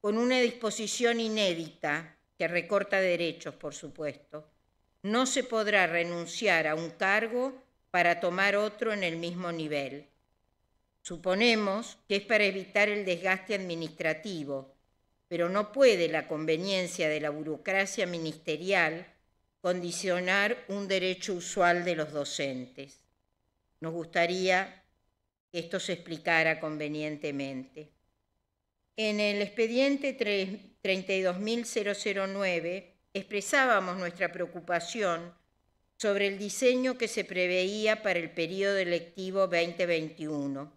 con una disposición inédita que recorta derechos, por supuesto. No se podrá renunciar a un cargo para tomar otro en el mismo nivel. Suponemos que es para evitar el desgaste administrativo, pero no puede la conveniencia de la burocracia ministerial condicionar un derecho usual de los docentes. Nos gustaría que esto se explicara convenientemente. En el expediente 32.009 expresábamos nuestra preocupación sobre el diseño que se preveía para el periodo electivo 2021,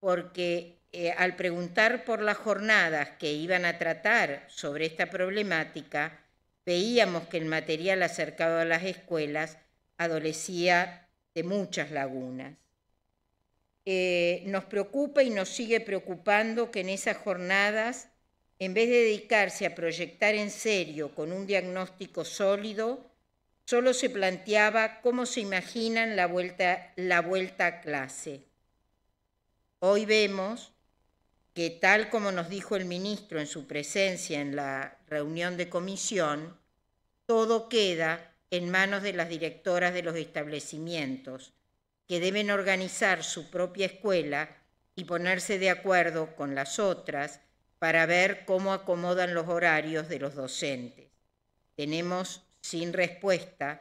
porque eh, al preguntar por las jornadas que iban a tratar sobre esta problemática, veíamos que el material acercado a las escuelas adolecía de muchas lagunas. Eh, nos preocupa y nos sigue preocupando que en esas jornadas, en vez de dedicarse a proyectar en serio con un diagnóstico sólido, solo se planteaba cómo se imaginan la vuelta, la vuelta a clase. Hoy vemos que tal como nos dijo el ministro en su presencia en la reunión de comisión, todo queda en manos de las directoras de los establecimientos, que deben organizar su propia escuela y ponerse de acuerdo con las otras para ver cómo acomodan los horarios de los docentes. Tenemos sin respuesta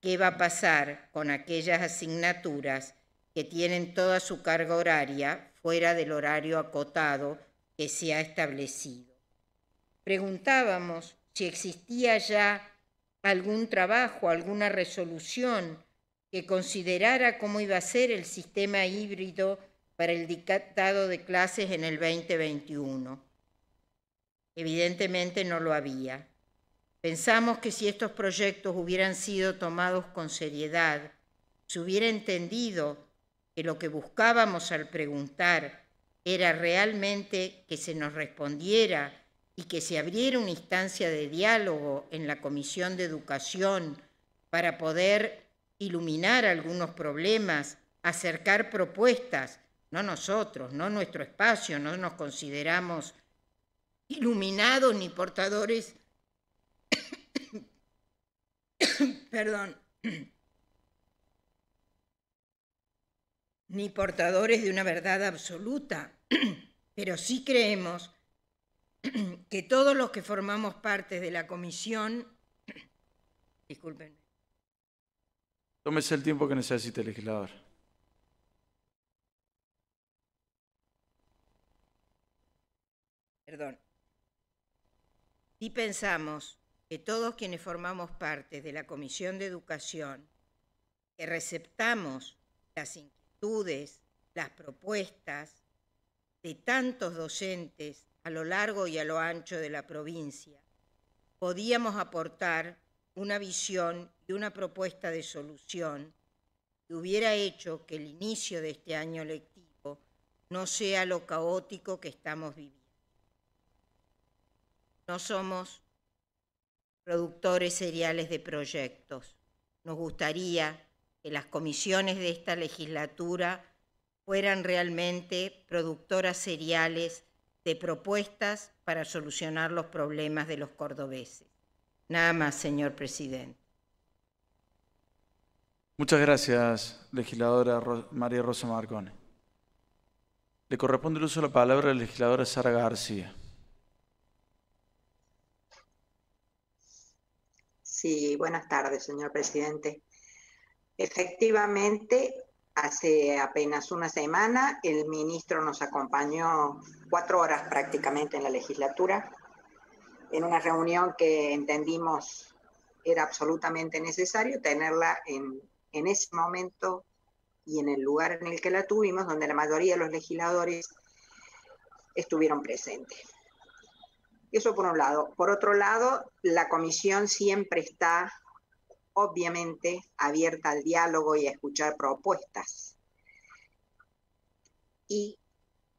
qué va a pasar con aquellas asignaturas que tienen toda su carga horaria fuera del horario acotado que se ha establecido. Preguntábamos si existía ya algún trabajo, alguna resolución que considerara cómo iba a ser el sistema híbrido para el dictado de clases en el 2021. Evidentemente no lo había. Pensamos que si estos proyectos hubieran sido tomados con seriedad, se hubiera entendido que lo que buscábamos al preguntar era realmente que se nos respondiera y que se abriera una instancia de diálogo en la Comisión de Educación para poder iluminar algunos problemas, acercar propuestas, no nosotros, no nuestro espacio, no nos consideramos iluminados ni portadores, perdón, ni portadores de una verdad absoluta, pero sí creemos que todos los que formamos parte de la comisión, disculpenme. Tómese el tiempo que necesite, legislador. Perdón. Y pensamos que todos quienes formamos parte de la Comisión de Educación, que receptamos las inquietudes, las propuestas de tantos docentes a lo largo y a lo ancho de la provincia, podíamos aportar una visión y una propuesta de solución que hubiera hecho que el inicio de este año lectivo no sea lo caótico que estamos viviendo. No somos productores seriales de proyectos. Nos gustaría que las comisiones de esta legislatura fueran realmente productoras seriales de propuestas para solucionar los problemas de los cordobeses. Nada más, señor presidente. Muchas gracias, legisladora María Rosa Marcone. Le corresponde el uso de la palabra a la legisladora Sara García. Sí, buenas tardes, señor presidente. Efectivamente, hace apenas una semana el ministro nos acompañó cuatro horas prácticamente en la legislatura, en una reunión que entendimos era absolutamente necesario tenerla en, ese momento y en el lugar en el que la tuvimos, donde la mayoría de los legisladores estuvieron presentes. Eso por un lado. Por otro lado, la comisión siempre está obviamente abierta al diálogo y a escuchar propuestas. Y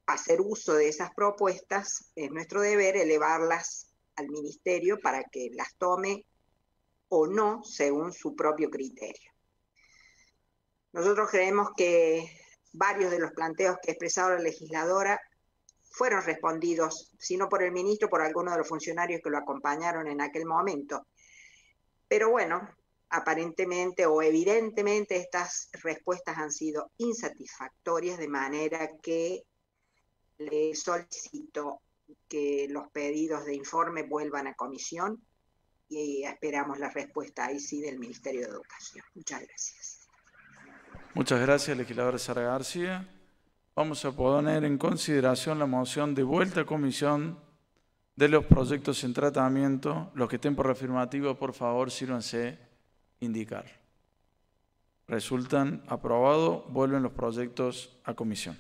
hacer uso de esas propuestas es nuestro deber elevarlas al ministerio para que las tome o no según su propio criterio. Nosotros creemos que varios de los planteos que expresaba la legisladora fueron respondidos, si no por el ministro, por alguno de los funcionarios que lo acompañaron en aquel momento. Pero bueno, aparentemente o evidentemente estas respuestas han sido insatisfactorias de manera que le solicito que los pedidos de informe vuelvan a comisión y esperamos la respuesta ahí sí del Ministerio de Educación. Muchas gracias. Muchas gracias, legisladora Sara García. Vamos a poner en consideración la moción de vuelta a comisión de los proyectos en tratamiento. Los que estén por afirmativo, por favor, sírvanse indicar. Resultan aprobado. vuelven los proyectos a comisión.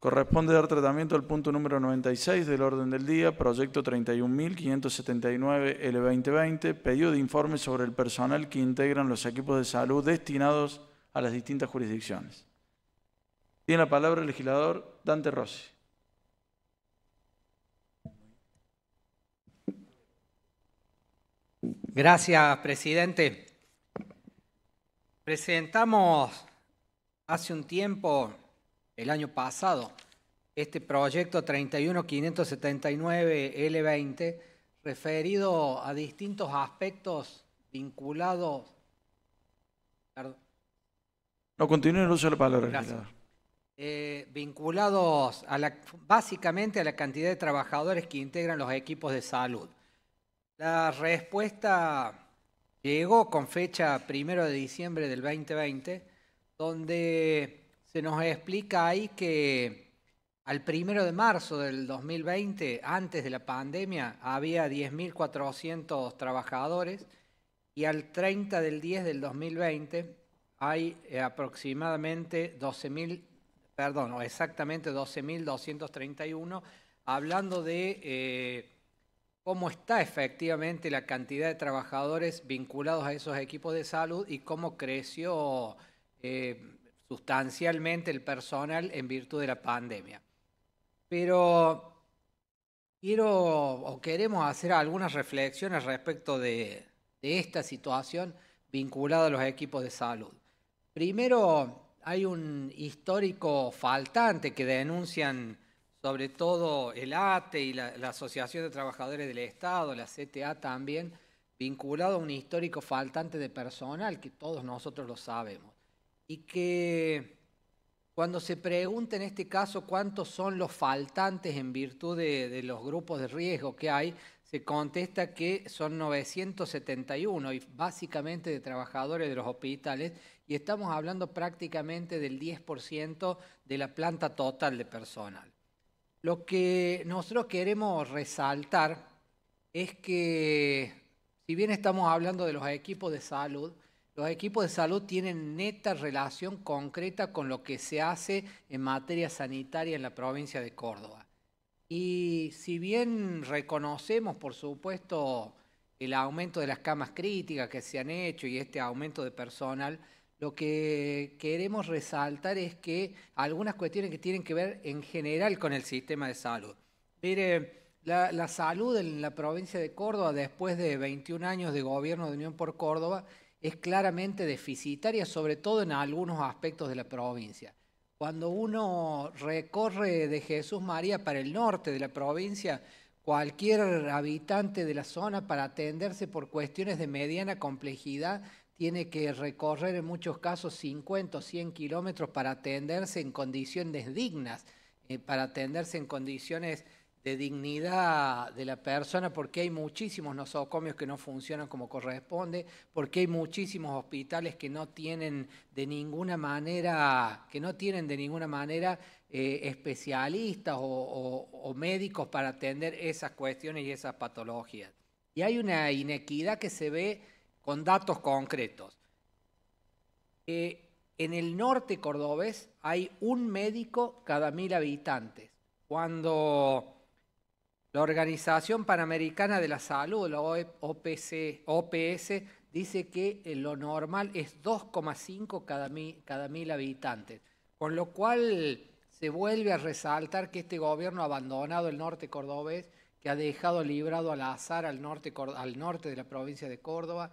Corresponde dar tratamiento al punto número 96 del orden del día, proyecto 31.579 L2020, pedido de informe sobre el personal que integran los equipos de salud destinados a las distintas jurisdicciones. Tiene la palabra el legislador Dante Rossi. Gracias, presidente. Presentamos hace un tiempo, el año pasado, este proyecto 31579L20 referido a distintos aspectos vinculados... No, continúe el uso la palabra. Eh, vinculados a la, básicamente a la cantidad de trabajadores que integran los equipos de salud. La respuesta llegó con fecha primero de diciembre del 2020, donde se nos explica ahí que al primero de marzo del 2020, antes de la pandemia, había 10.400 trabajadores y al 30 del 10 del 2020 hay eh, aproximadamente 12.000, perdón, o exactamente 12.231, hablando de eh, cómo está efectivamente la cantidad de trabajadores vinculados a esos equipos de salud y cómo creció eh, sustancialmente el personal en virtud de la pandemia. Pero quiero o queremos hacer algunas reflexiones respecto de esta situación vinculada a los equipos de salud. Primero, hay un histórico faltante que denuncian sobre todo el ATE y la, Asociación de Trabajadores del Estado, la CTA también, vinculado a un histórico faltante de personal, que todos nosotros lo sabemos. Y que cuando se pregunta en este caso cuántos son los faltantes en virtud de, de los grupos de riesgo que hay, se contesta que son 971 y básicamente de trabajadores de los hospitales y estamos hablando prácticamente del 10% de la planta total de personal. Lo que nosotros queremos resaltar es que, si bien estamos hablando de los equipos de salud, los equipos de salud tienen neta relación concreta con lo que se hace en materia sanitaria en la provincia de Córdoba. Y si bien reconocemos, por supuesto, el aumento de las camas críticas que se han hecho y este aumento de personal, lo que queremos resaltar es que algunas cuestiones que tienen que ver en general con el sistema de salud. Mire, la, la, salud en la provincia de Córdoba, después de 21 años de gobierno de Unión por Córdoba, es claramente deficitaria, sobre todo en algunos aspectos de la provincia. Cuando uno recorre de Jesús María para el norte de la provincia, cualquier habitante de la zona para atenderse por cuestiones de mediana complejidad tiene que recorrer en muchos casos 50 o 100 kilómetros para atenderse en condiciones dignas, eh, para atenderse en condiciones de dignidad de la persona, porque hay muchísimos nosocomios que no funcionan como corresponde, porque hay muchísimos hospitales que no tienen de ninguna manera, que no tienen de ninguna manera eh, especialistas o médicos para atender esas cuestiones y esas patologías. Y hay una inequidad que se ve con datos concretos. Eh, en el norte cordobés hay un médico cada mil habitantes. Cuando la Organización Panamericana de la Salud, la OPS, e dice que eh, lo normal es 2,5 cada mil, cada habitantes. Con lo cual se vuelve a resaltar que este gobierno ha abandonado el norte cordobés, que ha dejado librado al azar al norte de la provincia de Córdoba,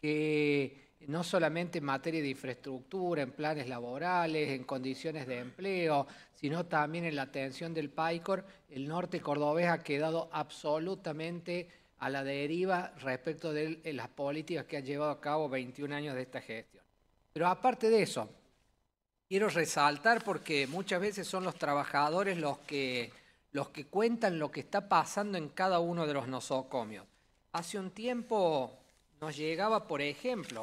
que no solamente en materia de infraestructura, en planes laborales, en condiciones de empleo, sino también en la atención del PAICOR, el norte cordobés ha quedado absolutamente a la deriva respecto de las políticas que ha llevado a cabo 21 años de esta gestión. Pero aparte de eso, quiero resaltar porque muchas veces son los trabajadores los que, los que cuentan lo que está pasando en cada uno de los nosocomios. Hace un tiempo nos llegaba, por ejemplo,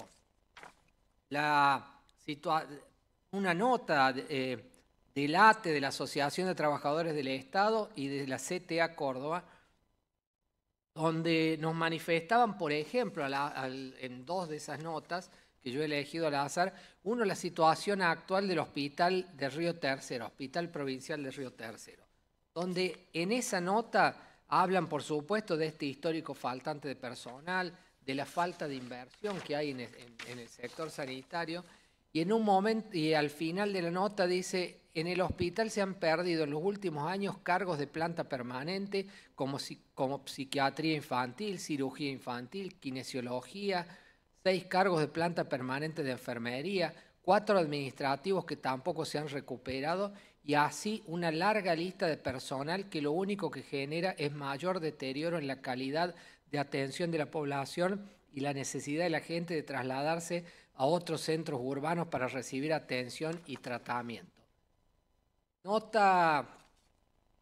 una nota eh, del ATE, de la Asociación de Trabajadores del Estado y de la CTA Córdoba, donde nos manifestaban, por ejemplo, en dos de esas notas que yo he elegido al azar, uno la situación actual del hospital de Río Tercero, Hospital Provincial de Río Tercero, donde en esa nota hablan, por supuesto, de este histórico faltante de personal, de la falta de inversión que hay en el, sector sanitario. Y en un momento, y al final de la nota dice, en el hospital se han perdido en los últimos años cargos de planta permanente como, como psiquiatría infantil, cirugía infantil, kinesiología, seis cargos de planta permanente de enfermería, cuatro administrativos que tampoco se han recuperado y así una larga lista de personal que lo único que genera es mayor deterioro en la calidad de atención de la población y la necesidad de la gente de trasladarse a otros centros urbanos para recibir atención y tratamiento. Nota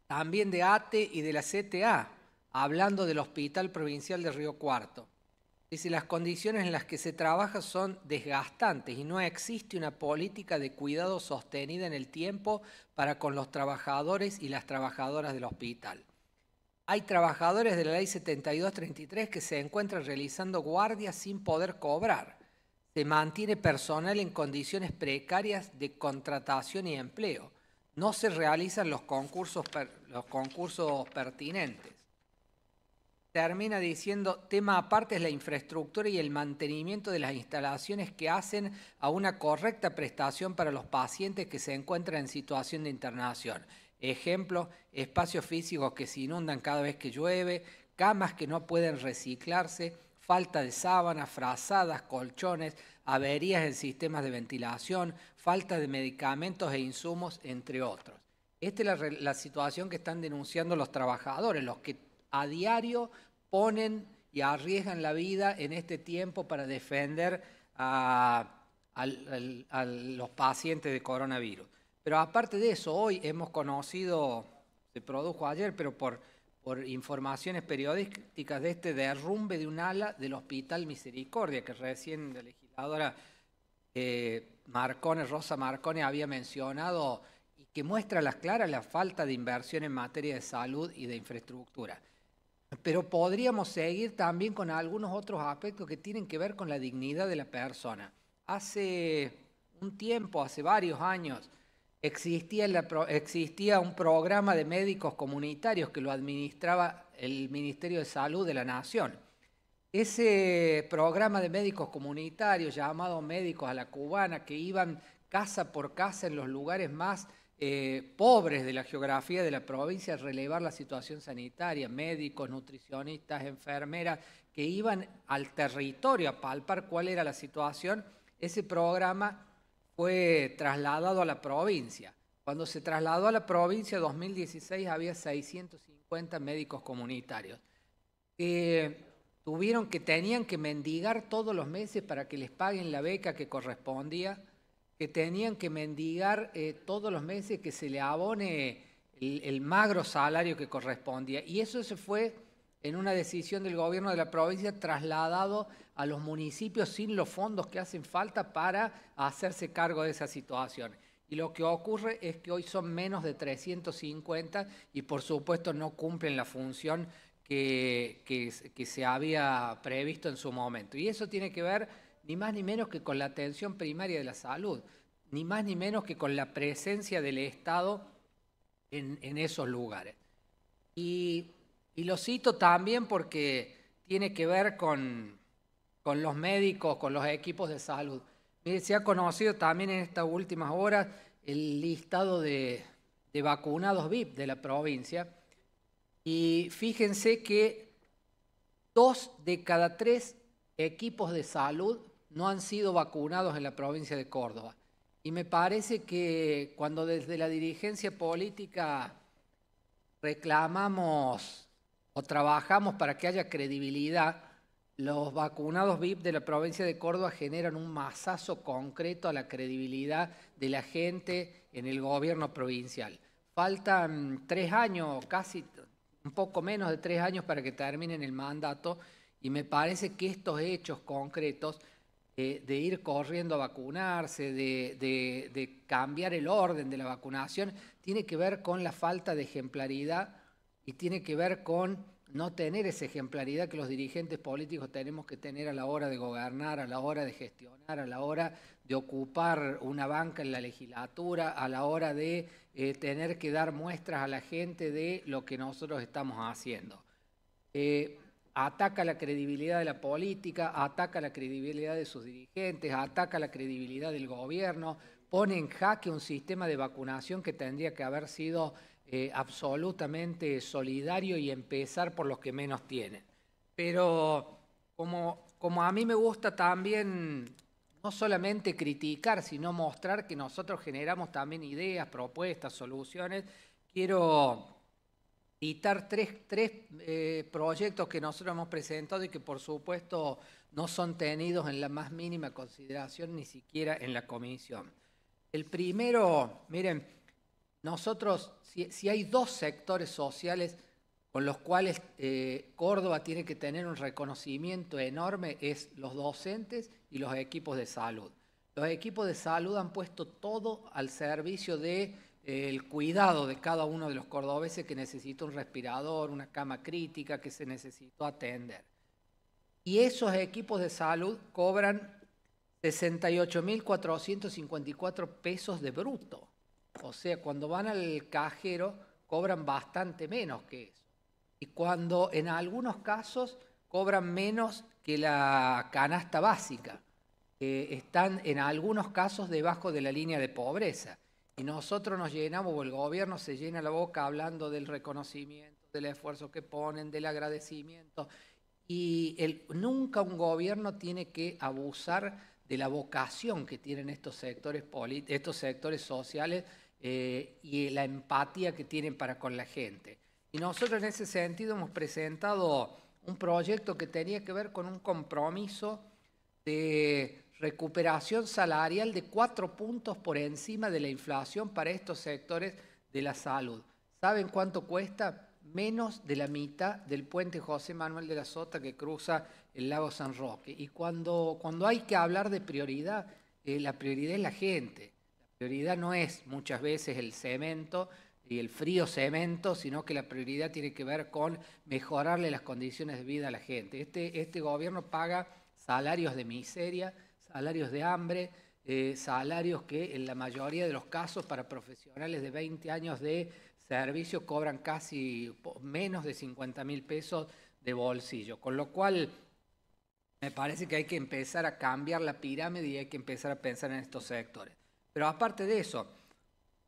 también de ATE y de la CTA, hablando del Hospital Provincial de Río Cuarto. Dice, las condiciones en las que se trabaja son desgastantes y no existe una política de cuidado sostenida en el tiempo para con los trabajadores y las trabajadoras del hospital. Hay trabajadores de la ley 7233 que se encuentran realizando guardias sin poder cobrar. Se mantiene personal en condiciones precarias de contratación y empleo. No se realizan los concursos, los concursos pertinentes. Termina diciendo, tema aparte es la infraestructura y el mantenimiento de las instalaciones que hacen a una correcta prestación para los pacientes que se encuentran en situación de internación. Ejemplo, espacios físicos que se inundan cada vez que llueve, camas que no pueden reciclarse, falta de sábanas, frazadas, colchones, averías en sistemas de ventilación, falta de medicamentos e insumos, entre otros. Esta es la, situación que están denunciando los trabajadores, los que a diario ponen y arriesgan la vida en este tiempo para defender a los pacientes de coronavirus. Pero aparte de eso, hoy hemos conocido, se produjo ayer, pero por, por informaciones periodísticas de este derrumbe de un ala del Hospital Misericordia, que recién la legisladora eh, Rosa Marcone había mencionado y que muestra a las claras la falta de inversión en materia de salud y de infraestructura. Pero podríamos seguir también con algunos otros aspectos que tienen que ver con la dignidad de la persona. Hace un tiempo, hace varios años, existía, un programa de médicos comunitarios que lo administraba el Ministerio de Salud de la Nación. Ese programa de médicos comunitarios, llamado Médicos a la Cubana, que iban casa por casa en los lugares más eh, pobres de la geografía de la provincia, a relevar la situación sanitaria, médicos, nutricionistas, enfermeras, que iban al territorio a palpar cuál era la situación, ese programa fue trasladado a la provincia. Cuando se trasladó a la provincia, en 2016, había 650 médicos comunitarios. tuvieron que, tenían que mendigar todos los meses para que les paguen la beca que correspondía, que tenían que mendigar eh, todos los meses que se le abone el, magro salario que correspondía. Y eso se fue en una decisión del gobierno de la provincia trasladado a los municipios sin los fondos que hacen falta para hacerse cargo de esa situación. Y lo que ocurre es que hoy son menos de 350 y por supuesto no cumplen la función que, se había previsto en su momento. Y eso tiene que ver ni más ni menos que con la atención primaria de la salud, ni más ni menos que con la presencia del Estado en, en esos lugares. Y y lo cito también porque tiene que ver con, con los médicos, con los equipos de salud. se ha conocido también en estas últimas horas el listado de, de vacunados VIP de la provincia. Y fíjense que dos de cada tres equipos de salud no han sido vacunados en la provincia de Córdoba. Y me parece que cuando desde la dirigencia política reclamamos o trabajamos para que haya credibilidad, los vacunados VIP de la provincia de Córdoba generan un masazo concreto a la credibilidad de la gente en el gobierno provincial. Faltan tres años, casi un poco menos de tres años para que terminen el mandato y me parece que estos hechos concretos eh, de ir corriendo a vacunarse, de, de cambiar el orden de la vacunación, tiene que ver con la falta de ejemplaridad y tiene que ver con no tener esa ejemplaridad que los dirigentes políticos tenemos que tener a la hora de gobernar, a la hora de gestionar, a la hora de ocupar una banca en la legislatura, a la hora de eh, tener que dar muestras a la gente de lo que nosotros estamos haciendo. Eh, ataca la credibilidad de la política, ataca la credibilidad de sus dirigentes, ataca la credibilidad del gobierno, pone en jaque un sistema de vacunación que tendría que haber sido eh, absolutamente solidario y empezar por los que menos tienen. Pero como, como a mí me gusta también no solamente criticar, sino mostrar que nosotros generamos también ideas, propuestas, soluciones, quiero citar tres, eh, proyectos que nosotros hemos presentado y que por supuesto no son tenidos en la más mínima consideración, ni siquiera en la comisión. El primero, miren, nosotros, si, hay dos sectores sociales con los cuales eh, Córdoba tiene que tener un reconocimiento enorme, es los docentes y los equipos de salud. Los equipos de salud han puesto todo al servicio del eh, cuidado de cada uno de los cordobeses que necesita un respirador, una cama crítica, que se necesitó atender. Y esos equipos de salud cobran 68.454 pesos de bruto o sea, cuando van al cajero cobran bastante menos que eso. Y cuando en algunos casos cobran menos que la canasta básica, están en algunos casos debajo de la línea de pobreza. Y nosotros nos llenamos, o el gobierno se llena la boca hablando del reconocimiento, del esfuerzo que ponen, del agradecimiento. Y nunca un gobierno tiene que abusar de la vocación que tienen estos sectores, estos sectores sociales eh, y la empatía que tienen para con la gente. Y nosotros en ese sentido hemos presentado un proyecto que tenía que ver con un compromiso de recuperación salarial de cuatro puntos por encima de la inflación para estos sectores de la salud. ¿Saben cuánto cuesta? Menos de la mitad del puente José Manuel de la Sota que cruza el lago San Roque. Y cuando, cuando hay que hablar de prioridad, eh, la prioridad es la gente prioridad no es muchas veces el cemento y el frío cemento, sino que la prioridad tiene que ver con mejorarle las condiciones de vida a la gente. Este, este gobierno paga salarios de miseria, salarios de hambre, eh, salarios que en la mayoría de los casos para profesionales de 20 años de servicio cobran casi menos de 50 mil pesos de bolsillo. Con lo cual, me parece que hay que empezar a cambiar la pirámide y hay que empezar a pensar en estos sectores. Pero aparte de eso,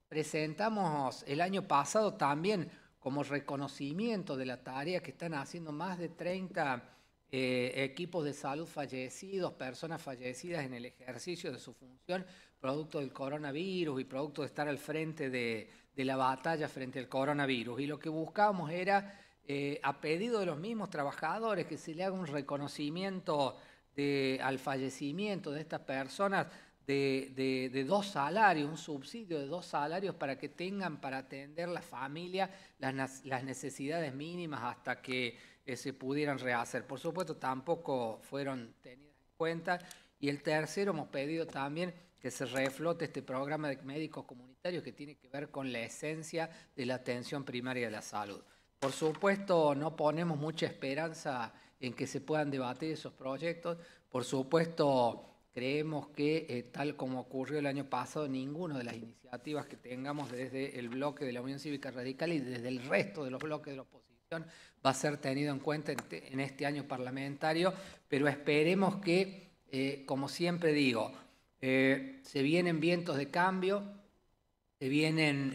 presentamos el año pasado también como reconocimiento de la tarea que están haciendo más de 30 eh, equipos de salud fallecidos, personas fallecidas en el ejercicio de su función, producto del coronavirus y producto de estar al frente de, la batalla frente al coronavirus. Y lo que buscamos era, eh, a pedido de los mismos trabajadores, que se le haga un reconocimiento al fallecimiento de estas personas de, dos salarios, un subsidio de dos salarios para que tengan para atender la familia las, necesidades mínimas hasta que eh, se pudieran rehacer. Por supuesto, tampoco fueron tenidas en cuenta. Y el tercero, hemos pedido también que se reflote este programa de médicos comunitarios que tiene que ver con la esencia de la atención primaria de la salud. Por supuesto, no ponemos mucha esperanza en que se puedan debatir esos proyectos. Por supuesto, Creemos que, eh, tal como ocurrió el año pasado, ninguna de las iniciativas que tengamos desde el bloque de la Unión Cívica Radical y desde el resto de los bloques de la oposición va a ser tenido en cuenta en, este año parlamentario, pero esperemos que, eh, como siempre digo, eh, se vienen vientos de cambio, se vienen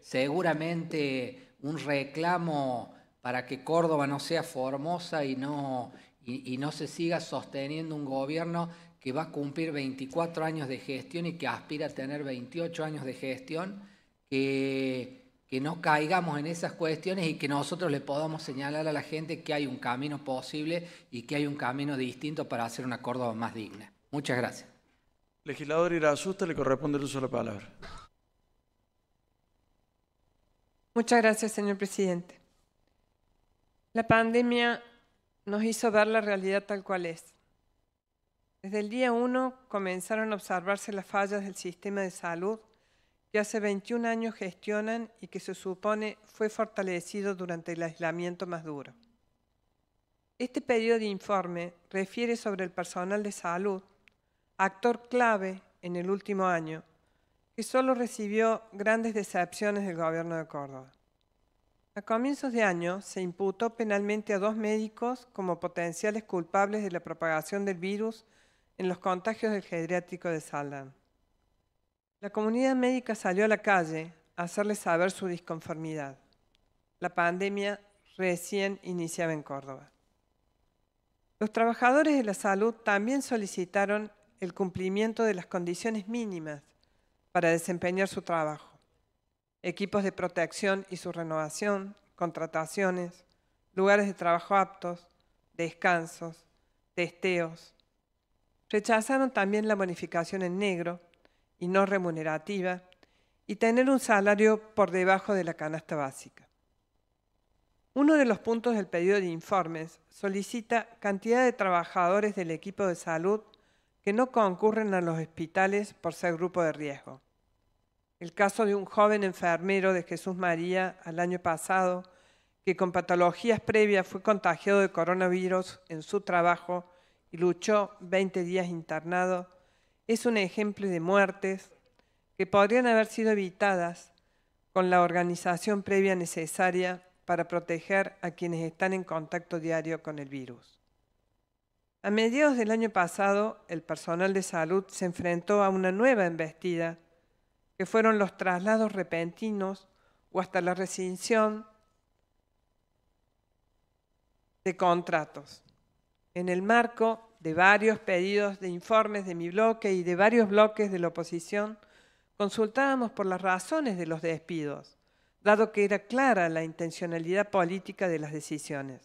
seguramente un reclamo para que Córdoba no sea formosa y no, y no se siga sosteniendo un gobierno que va a cumplir 24 años de gestión y que aspira a tener 28 años de gestión, que, que no caigamos en esas cuestiones y que nosotros le podamos señalar a la gente que hay un camino posible y que hay un camino distinto para hacer un acuerdo más digno. Muchas gracias. Legislador Irasusta, le corresponde el uso de la palabra. Muchas gracias, señor presidente. La pandemia nos hizo ver la realidad tal cual es desde el día 1 comenzaron a observarse las fallas del sistema de salud que hace 21 años gestionan y que se supone fue fortalecido durante el aislamiento más duro. Este periodo de informe refiere sobre el personal de salud, actor clave en el último año, que solo recibió grandes decepciones del gobierno de Córdoba. A comienzos de año se imputó penalmente a dos médicos como potenciales culpables de la propagación del virus en los contagios del geriátrico de Saldan. La comunidad médica salió a la calle a hacerle saber su disconformidad. La pandemia recién iniciaba en Córdoba. Los trabajadores de la salud también solicitaron el cumplimiento de las condiciones mínimas para desempeñar su trabajo. Equipos de protección y su renovación, contrataciones, lugares de trabajo aptos, descansos, testeos, Rechazaron también la bonificación en negro y no remunerativa y tener un salario por debajo de la canasta básica. Uno de los puntos del pedido de informes solicita cantidad de trabajadores del equipo de salud que no concurren a los hospitales por ser grupo de riesgo. El caso de un joven enfermero de Jesús María al año pasado, que con patologías previas fue contagiado de coronavirus en su trabajo y luchó 20 días internado, es un ejemplo de muertes que podrían haber sido evitadas con la organización previa necesaria para proteger a quienes están en contacto diario con el virus. A mediados del año pasado, el personal de salud se enfrentó a una nueva embestida, que fueron los traslados repentinos o hasta la rescisión de contratos en el marco de varios pedidos de informes de mi bloque y de varios bloques de la oposición, consultábamos por las razones de los despidos, dado que era clara la intencionalidad política de las decisiones.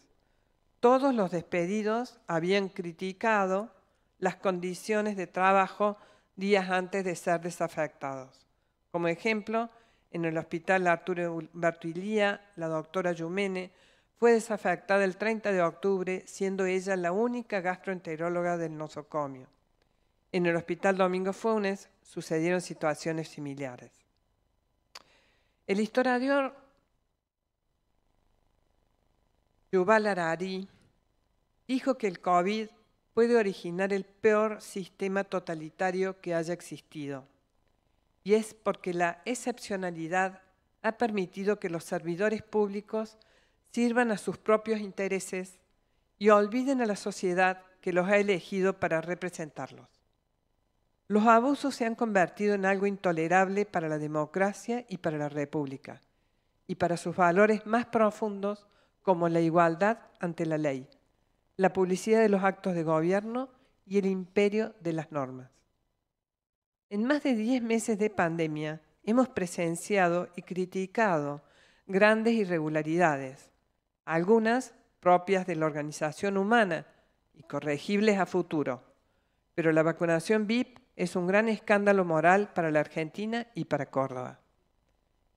Todos los despedidos habían criticado las condiciones de trabajo días antes de ser desafectados. Como ejemplo, en el hospital Arturo Bertuilía, la doctora Yumene fue desafectada el 30 de octubre, siendo ella la única gastroenteróloga del nosocomio. En el Hospital Domingo Funes sucedieron situaciones similares. El historiador Yuval Harari dijo que el COVID puede originar el peor sistema totalitario que haya existido. Y es porque la excepcionalidad ha permitido que los servidores públicos sirvan a sus propios intereses y olviden a la sociedad que los ha elegido para representarlos. Los abusos se han convertido en algo intolerable para la democracia y para la República, y para sus valores más profundos como la igualdad ante la ley, la publicidad de los actos de gobierno y el imperio de las normas. En más de 10 meses de pandemia hemos presenciado y criticado grandes irregularidades, algunas propias de la organización humana y corregibles a futuro. Pero la vacunación VIP es un gran escándalo moral para la Argentina y para Córdoba.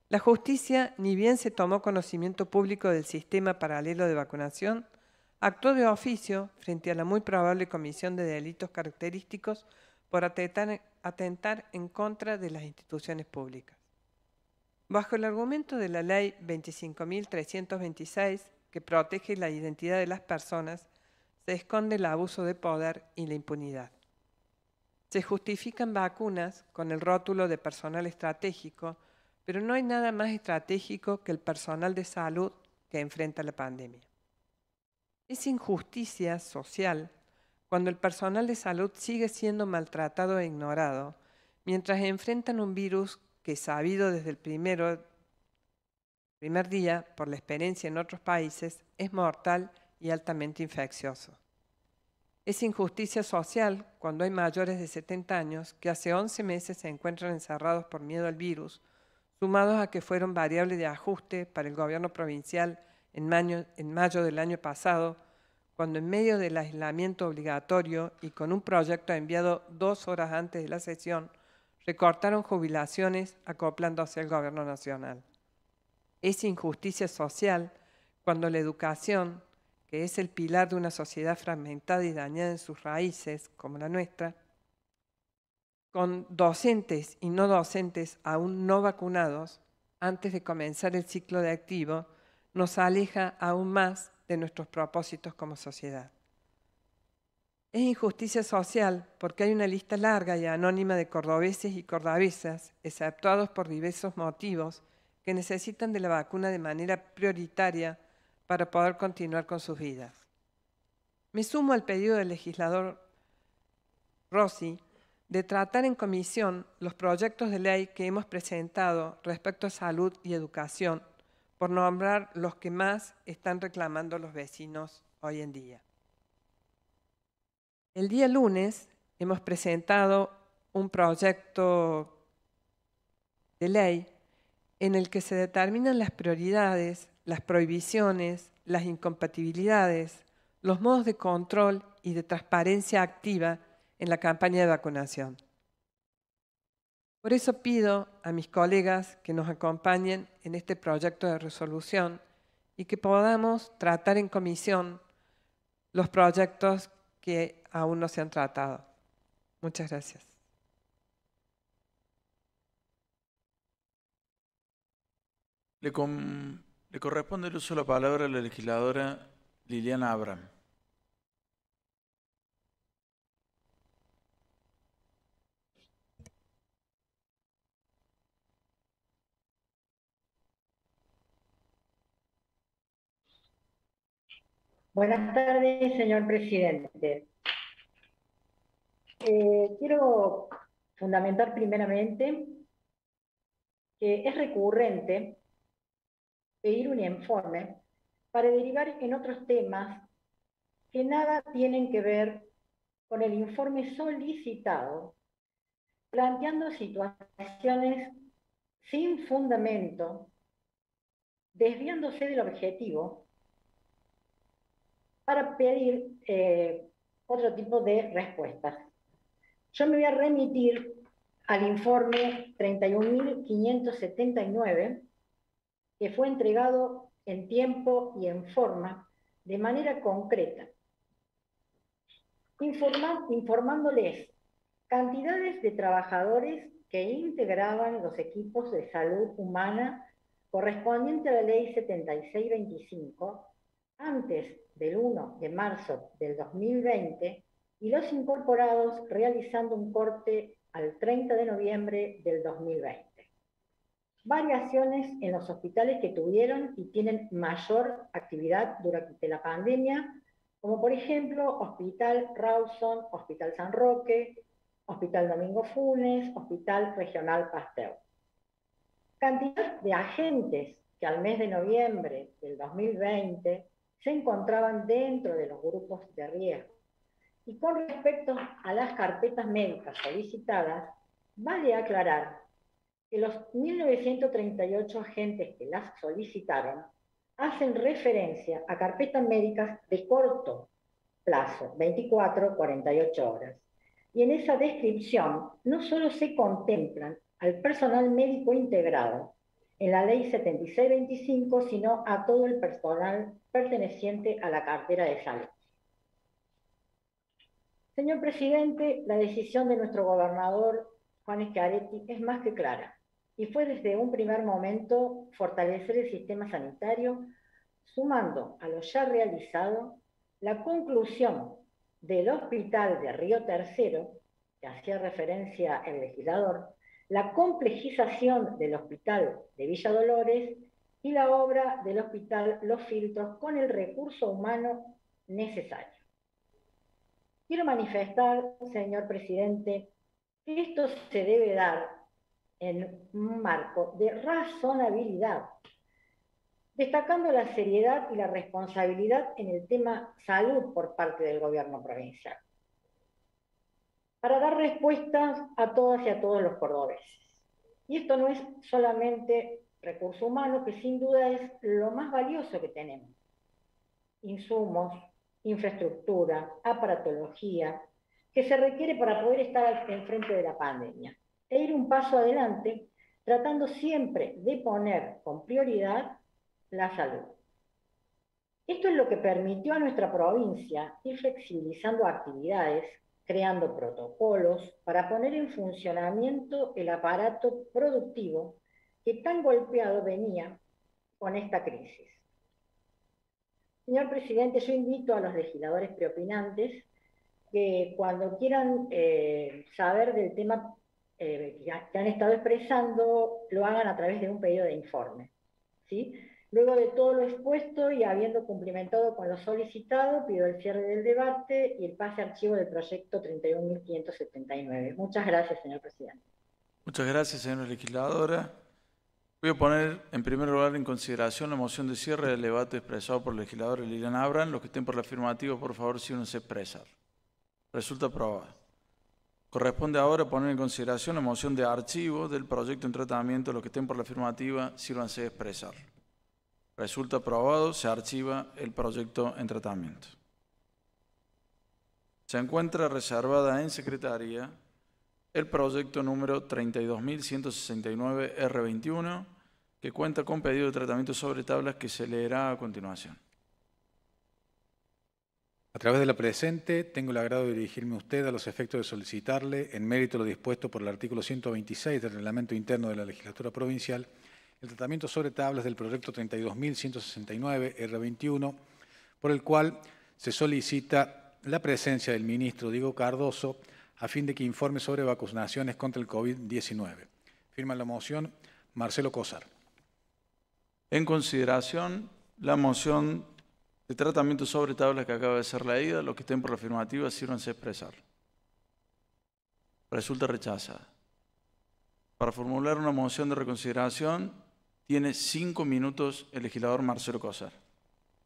La justicia, ni bien se tomó conocimiento público del sistema paralelo de vacunación, actuó de oficio frente a la muy probable comisión de delitos característicos por atentar, en contra de las instituciones públicas. Bajo el argumento de la Ley 25.326, que protege la identidad de las personas, se esconde el abuso de poder y la impunidad. Se justifican vacunas con el rótulo de personal estratégico, pero no hay nada más estratégico que el personal de salud que enfrenta la pandemia. Es injusticia social cuando el personal de salud sigue siendo maltratado e ignorado, mientras enfrentan un virus que, sabido desde el primero primer día, por la experiencia en otros países, es mortal y altamente infeccioso. Es injusticia social cuando hay mayores de 70 años que hace 11 meses se encuentran encerrados por miedo al virus, sumados a que fueron variables de ajuste para el gobierno provincial en mayo, del año pasado, cuando en medio del aislamiento obligatorio y con un proyecto enviado dos horas antes de la sesión, recortaron jubilaciones acoplándose al gobierno nacional. Es injusticia social cuando la educación, que es el pilar de una sociedad fragmentada y dañada en sus raíces, como la nuestra, con docentes y no docentes aún no vacunados, antes de comenzar el ciclo de activo, nos aleja aún más de nuestros propósitos como sociedad. Es injusticia social porque hay una lista larga y anónima de cordobeses y cordobesas, exceptuados por diversos motivos, que necesitan de la vacuna de manera prioritaria para poder continuar con sus vidas. Me sumo al pedido del legislador Rossi de tratar en comisión los proyectos de ley que hemos presentado respecto a salud y educación, por nombrar los que más están reclamando los vecinos hoy en día. El día lunes hemos presentado un proyecto de ley en el que se determinan las prioridades, las prohibiciones, las incompatibilidades, los modos de control y de transparencia activa en la campaña de vacunación. Por eso pido a mis colegas que nos acompañen en este proyecto de resolución y que podamos tratar en comisión los proyectos que aún no se han tratado. Muchas gracias. Le, corresponde el uso de la palabra a la legisladora Liliana Abram. Buenas tardes, señor presidente. Eh, quiero fundamentar primeramente que es recurrente pedir un informe para derivar en otros temas que nada tienen que ver con el informe solicitado, planteando situaciones sin fundamento, desviándose del objetivo para pedir eh, otro tipo de respuestas. Yo me voy a remitir al informe 31.579 que fue entregado en tiempo y en forma, de manera concreta, informándoles cantidades de trabajadores que integraban los equipos de salud humana correspondiente a la ley 7625 antes del 1 de marzo del 2020 y los incorporados realizando un corte al 30 de noviembre del 2020 variaciones en los hospitales que tuvieron y tienen mayor actividad durante la pandemia, como por ejemplo Hospital Rawson, Hospital San Roque, Hospital Domingo Funes, Hospital Regional Pasteur. Cantidad de agentes que al mes de noviembre del 2020 se encontraban dentro de los grupos de riesgo. Y con respecto a las carpetas médicas solicitadas, vale aclarar que los 1.938 agentes que las solicitaron hacen referencia a carpetas médicas de corto plazo, 24, 48 horas. Y en esa descripción no solo se contemplan al personal médico integrado en la ley 7625, sino a todo el personal perteneciente a la cartera de salud. Señor presidente, la decisión de nuestro gobernador Juan Schiaretti es más que clara y fue desde un primer momento fortalecer el sistema sanitario, sumando a lo ya realizado la conclusión del hospital de Río Tercero, que hacía referencia el legislador, la complejización del hospital de Villa Dolores y la obra del hospital Los Filtros con el recurso humano necesario. Quiero manifestar, señor presidente, que esto se debe dar en un marco de razonabilidad, destacando la seriedad y la responsabilidad en el tema salud por parte del gobierno provincial, para dar respuestas a todas y a todos los cordobeses. Y esto no es solamente recurso humano, que sin duda es lo más valioso que tenemos. Insumos, infraestructura, aparatología, que se requiere para poder estar frente de la pandemia e ir un paso adelante, tratando siempre de poner con prioridad la salud. Esto es lo que permitió a nuestra provincia ir flexibilizando actividades, creando protocolos para poner en funcionamiento el aparato productivo que tan golpeado venía con esta crisis. Señor presidente, yo invito a los legisladores preopinantes que cuando quieran eh, saber del tema que, eh, han estado expresando lo hagan a través de un pedido de informe. ¿sí? Luego de todo lo expuesto y habiendo cumplimentado con lo solicitado, pido el cierre del debate y el pase archivo del proyecto 31.579. Muchas gracias, señor presidente. Muchas gracias, señora legisladora. Voy a poner en primer lugar en consideración la moción de cierre del debate expresado por el legislador Liliana Abran. Los que estén por la afirmativa, por favor, si no se expresar. Resulta aprobada. Corresponde ahora poner en consideración la moción de archivo del proyecto en tratamiento. Los que estén por la afirmativa, sírvanse de expresar. Resulta aprobado, se archiva el proyecto en tratamiento. Se encuentra reservada en Secretaría el proyecto número 32.169-R21, que cuenta con pedido de tratamiento sobre tablas que se leerá a continuación. A través de la presente, tengo el agrado de dirigirme a usted a los efectos de solicitarle, en mérito lo dispuesto por el artículo 126 del Reglamento Interno de la Legislatura Provincial, el tratamiento sobre tablas del proyecto 32.169-R21, por el cual se solicita la presencia del ministro Diego Cardoso a fin de que informe sobre vacunaciones contra el COVID-19. Firma la moción Marcelo Cosar. En consideración, la moción de tratamiento sobre tablas que acaba de ser leída, los que estén por la afirmativa sírvanse a expresar. Resulta rechazada. Para formular una moción de reconsideración tiene cinco minutos el legislador Marcelo Cosar.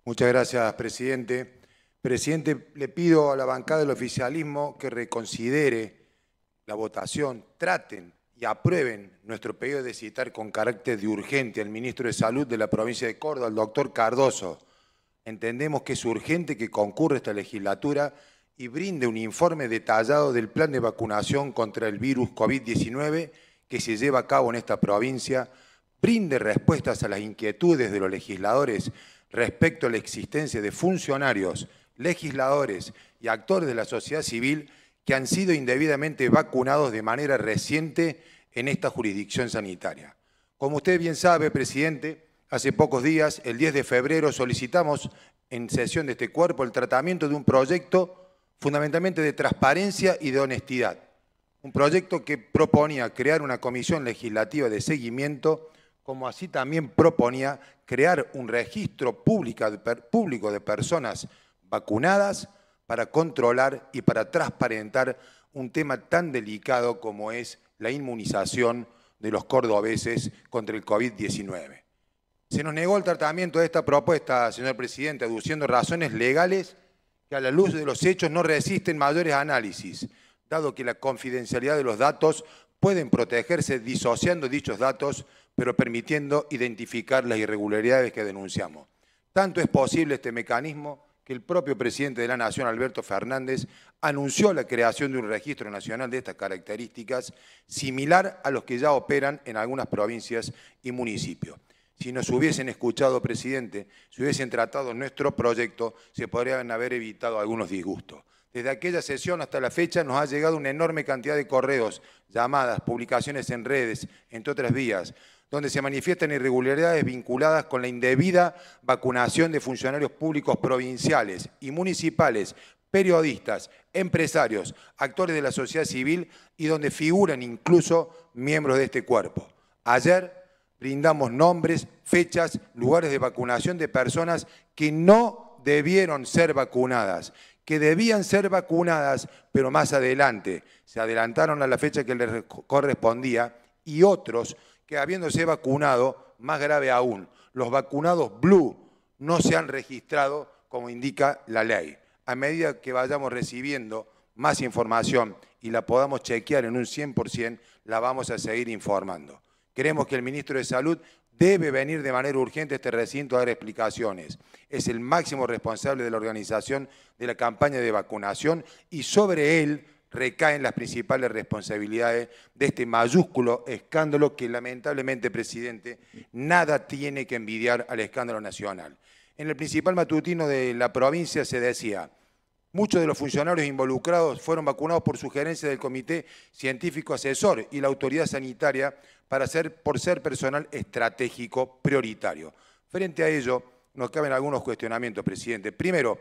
Muchas gracias, presidente. Presidente, le pido a la bancada del oficialismo que reconsidere la votación, traten y aprueben nuestro pedido de citar con carácter de urgente al ministro de Salud de la provincia de Córdoba, el doctor Cardoso Entendemos que es urgente que concurra esta legislatura y brinde un informe detallado del plan de vacunación contra el virus COVID-19 que se lleva a cabo en esta provincia, brinde respuestas a las inquietudes de los legisladores respecto a la existencia de funcionarios, legisladores y actores de la sociedad civil que han sido indebidamente vacunados de manera reciente en esta jurisdicción sanitaria. Como usted bien sabe, presidente, Hace pocos días, el 10 de febrero, solicitamos en sesión de este cuerpo el tratamiento de un proyecto fundamentalmente de transparencia y de honestidad. Un proyecto que proponía crear una comisión legislativa de seguimiento, como así también proponía crear un registro público de personas vacunadas para controlar y para transparentar un tema tan delicado como es la inmunización de los cordobeses contra el COVID-19. Se nos negó el tratamiento de esta propuesta, señor presidente, aduciendo razones legales que a la luz de los hechos no resisten mayores análisis, dado que la confidencialidad de los datos pueden protegerse disociando dichos datos, pero permitiendo identificar las irregularidades que denunciamos. Tanto es posible este mecanismo que el propio presidente de la Nación, Alberto Fernández, anunció la creación de un registro nacional de estas características, similar a los que ya operan en algunas provincias y municipios. Si nos hubiesen escuchado, presidente, si hubiesen tratado nuestro proyecto, se podrían haber evitado algunos disgustos. Desde aquella sesión hasta la fecha nos ha llegado una enorme cantidad de correos, llamadas, publicaciones en redes, entre otras vías, donde se manifiestan irregularidades vinculadas con la indebida vacunación de funcionarios públicos provinciales y municipales, periodistas, empresarios, actores de la sociedad civil y donde figuran incluso miembros de este cuerpo. Ayer brindamos nombres, fechas, lugares de vacunación de personas que no debieron ser vacunadas, que debían ser vacunadas, pero más adelante se adelantaron a la fecha que les correspondía, y otros que habiéndose vacunado, más grave aún, los vacunados blue no se han registrado como indica la ley. A medida que vayamos recibiendo más información y la podamos chequear en un 100%, la vamos a seguir informando. Queremos que el ministro de Salud debe venir de manera urgente a este recinto a dar explicaciones. Es el máximo responsable de la organización de la campaña de vacunación y sobre él recaen las principales responsabilidades de este mayúsculo escándalo que lamentablemente, presidente, nada tiene que envidiar al escándalo nacional. En el principal matutino de la provincia se decía, Muchos de los funcionarios involucrados fueron vacunados por sugerencia del Comité Científico Asesor y la Autoridad Sanitaria para ser, por ser personal estratégico prioritario. Frente a ello, nos caben algunos cuestionamientos, presidente. Primero,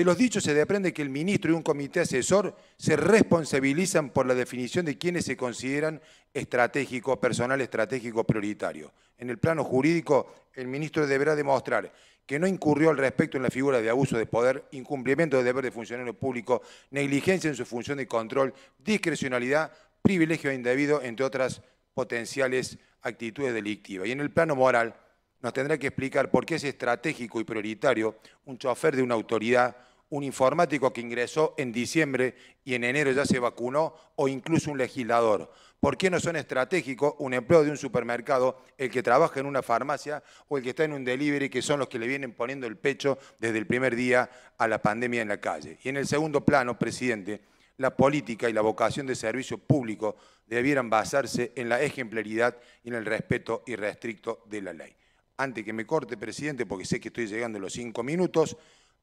de los dichos se deprende que el ministro y un comité asesor se responsabilizan por la definición de quienes se consideran estratégico, personal estratégico prioritario. En el plano jurídico, el ministro deberá demostrar que no incurrió al respecto en la figura de abuso de poder, incumplimiento de deber de funcionario público, negligencia en su función de control, discrecionalidad, privilegio indebido, entre otras potenciales actitudes delictivas. Y en el plano moral, nos tendrá que explicar por qué es estratégico y prioritario un chofer de una autoridad un informático que ingresó en diciembre y en enero ya se vacunó, o incluso un legislador. ¿Por qué no son estratégicos un empleo de un supermercado, el que trabaja en una farmacia o el que está en un delivery, que son los que le vienen poniendo el pecho desde el primer día a la pandemia en la calle? Y en el segundo plano, presidente, la política y la vocación de servicio público debieran basarse en la ejemplaridad y en el respeto irrestricto de la ley. Antes que me corte, presidente, porque sé que estoy llegando a los cinco minutos,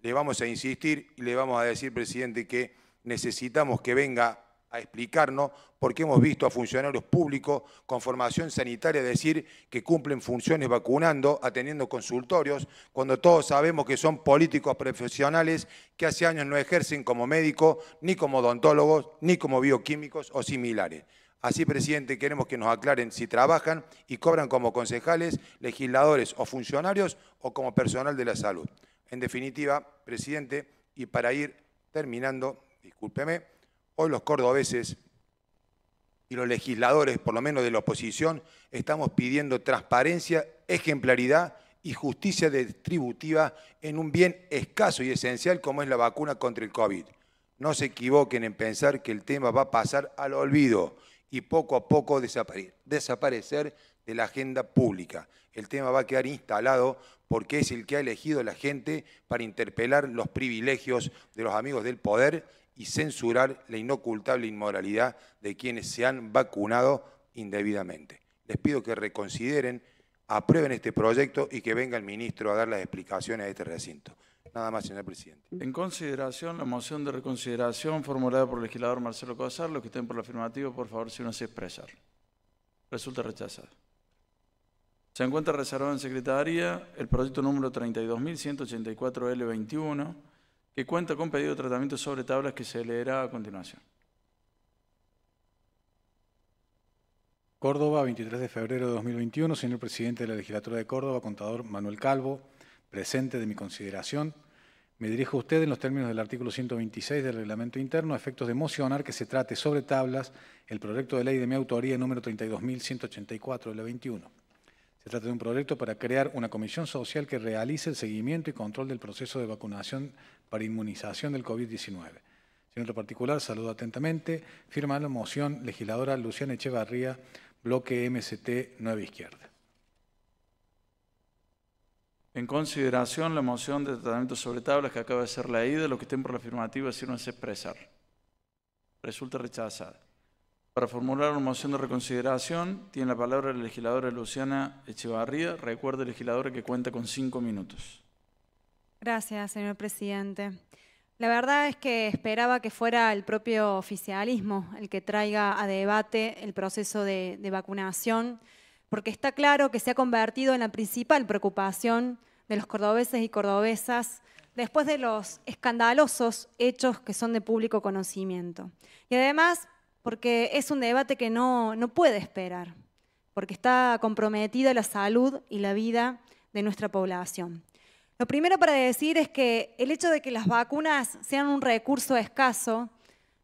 le vamos a insistir y le vamos a decir, presidente, que necesitamos que venga a explicarnos porque hemos visto a funcionarios públicos con formación sanitaria decir que cumplen funciones vacunando, atendiendo consultorios, cuando todos sabemos que son políticos profesionales que hace años no ejercen como médicos, ni como odontólogos, ni como bioquímicos o similares. Así, presidente, queremos que nos aclaren si trabajan y cobran como concejales, legisladores o funcionarios o como personal de la salud. En definitiva, presidente, y para ir terminando, discúlpeme, hoy los cordobeses y los legisladores, por lo menos de la oposición, estamos pidiendo transparencia, ejemplaridad y justicia distributiva en un bien escaso y esencial como es la vacuna contra el COVID. No se equivoquen en pensar que el tema va a pasar al olvido y poco a poco desaparecer de la agenda pública. El tema va a quedar instalado porque es el que ha elegido la gente para interpelar los privilegios de los amigos del poder y censurar la inocultable inmoralidad de quienes se han vacunado indebidamente. Les pido que reconsideren, aprueben este proyecto y que venga el ministro a dar las explicaciones a este recinto. Nada más, señor presidente. En consideración, la moción de reconsideración formulada por el legislador Marcelo Cosar, los que estén por la afirmativa, por favor, si no se expresar. Resulta rechazada. Se encuentra reservado en Secretaría el proyecto número 32.184L21, que cuenta con pedido de tratamiento sobre tablas que se leerá a continuación. Córdoba, 23 de febrero de 2021, señor presidente de la legislatura de Córdoba, contador Manuel Calvo, presente de mi consideración. Me dirijo a usted en los términos del artículo 126 del reglamento interno a efectos de mocionar que se trate sobre tablas el proyecto de ley de mi autoría número 32.184 de 21. Se trata de un proyecto para crear una comisión social que realice el seguimiento y control del proceso de vacunación para inmunización del COVID-19. otro particular, saludo atentamente. Firma la moción legisladora Luciana Echevarría, bloque MCT Nueva Izquierda. En consideración la moción de tratamiento sobre tablas que acaba de ser leída, los que estén por la afirmativa, es expresar. Resulta rechazada. Para formular una moción de reconsideración, tiene la palabra la legisladora Luciana Echevarría. Recuerde, legisladora, que cuenta con cinco minutos. Gracias, señor presidente. La verdad es que esperaba que fuera el propio oficialismo el que traiga a debate el proceso de, de vacunación, porque está claro que se ha convertido en la principal preocupación de los cordobeses y cordobesas después de los escandalosos hechos que son de público conocimiento. Y además porque es un debate que no, puede esperar, porque está comprometida la salud y la vida de nuestra población. Lo primero para decir es que el hecho de que las vacunas sean un recurso escaso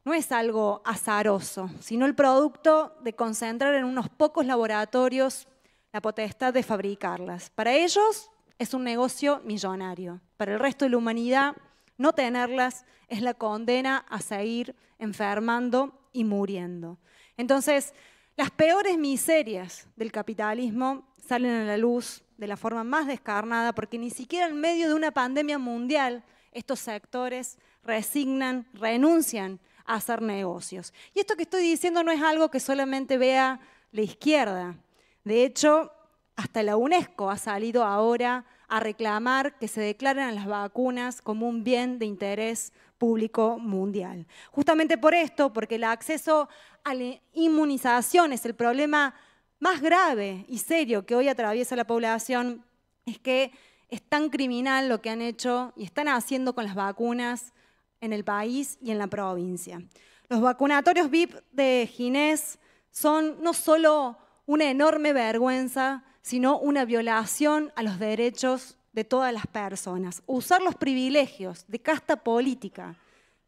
no es algo azaroso, sino el producto de concentrar en unos pocos laboratorios la potestad de fabricarlas. Para ellos es un negocio millonario, para el resto de la humanidad no tenerlas es la condena a seguir enfermando y muriendo. Entonces, las peores miserias del capitalismo salen a la luz de la forma más descarnada porque ni siquiera en medio de una pandemia mundial estos sectores resignan, renuncian a hacer negocios. Y esto que estoy diciendo no es algo que solamente vea la izquierda. De hecho, hasta la UNESCO ha salido ahora a reclamar que se declaren las vacunas como un bien de interés público mundial. Justamente por esto, porque el acceso a la inmunización es el problema más grave y serio que hoy atraviesa la población, es que es tan criminal lo que han hecho y están haciendo con las vacunas en el país y en la provincia. Los vacunatorios VIP de Ginés son no solo una enorme vergüenza, sino una violación a los derechos de todas las personas. Usar los privilegios de casta política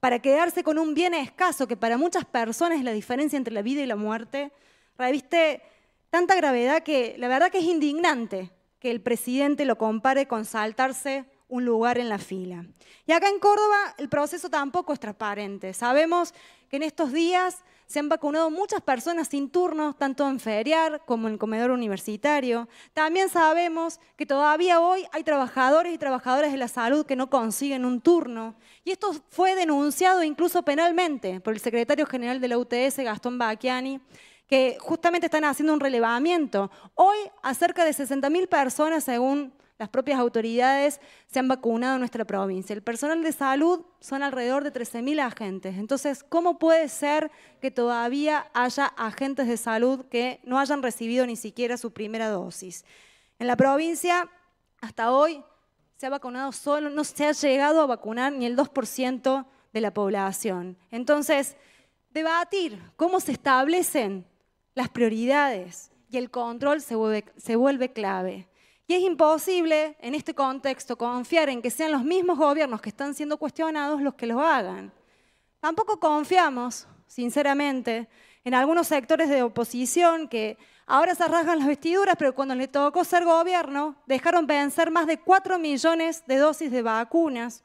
para quedarse con un bien escaso que para muchas personas es la diferencia entre la vida y la muerte, reviste tanta gravedad que la verdad que es indignante que el presidente lo compare con saltarse un lugar en la fila. Y acá en Córdoba el proceso tampoco es transparente. Sabemos que en estos días se han vacunado muchas personas sin turnos, tanto en feriar como en el comedor universitario. También sabemos que todavía hoy hay trabajadores y trabajadoras de la salud que no consiguen un turno. Y esto fue denunciado incluso penalmente por el secretario general de la UTS, Gastón Bacchiani, que justamente están haciendo un relevamiento. Hoy, a cerca de 60.000 personas, según las propias autoridades se han vacunado en nuestra provincia. El personal de salud son alrededor de 13.000 agentes. Entonces, ¿cómo puede ser que todavía haya agentes de salud que no hayan recibido ni siquiera su primera dosis? En la provincia, hasta hoy, se ha vacunado solo, no se ha llegado a vacunar ni el 2% de la población. Entonces, debatir cómo se establecen las prioridades y el control se vuelve, se vuelve clave. Y es imposible en este contexto confiar en que sean los mismos gobiernos que están siendo cuestionados los que los hagan. Tampoco confiamos, sinceramente, en algunos sectores de oposición que ahora se rasgan las vestiduras, pero cuando le tocó ser gobierno, dejaron vencer más de 4 millones de dosis de vacunas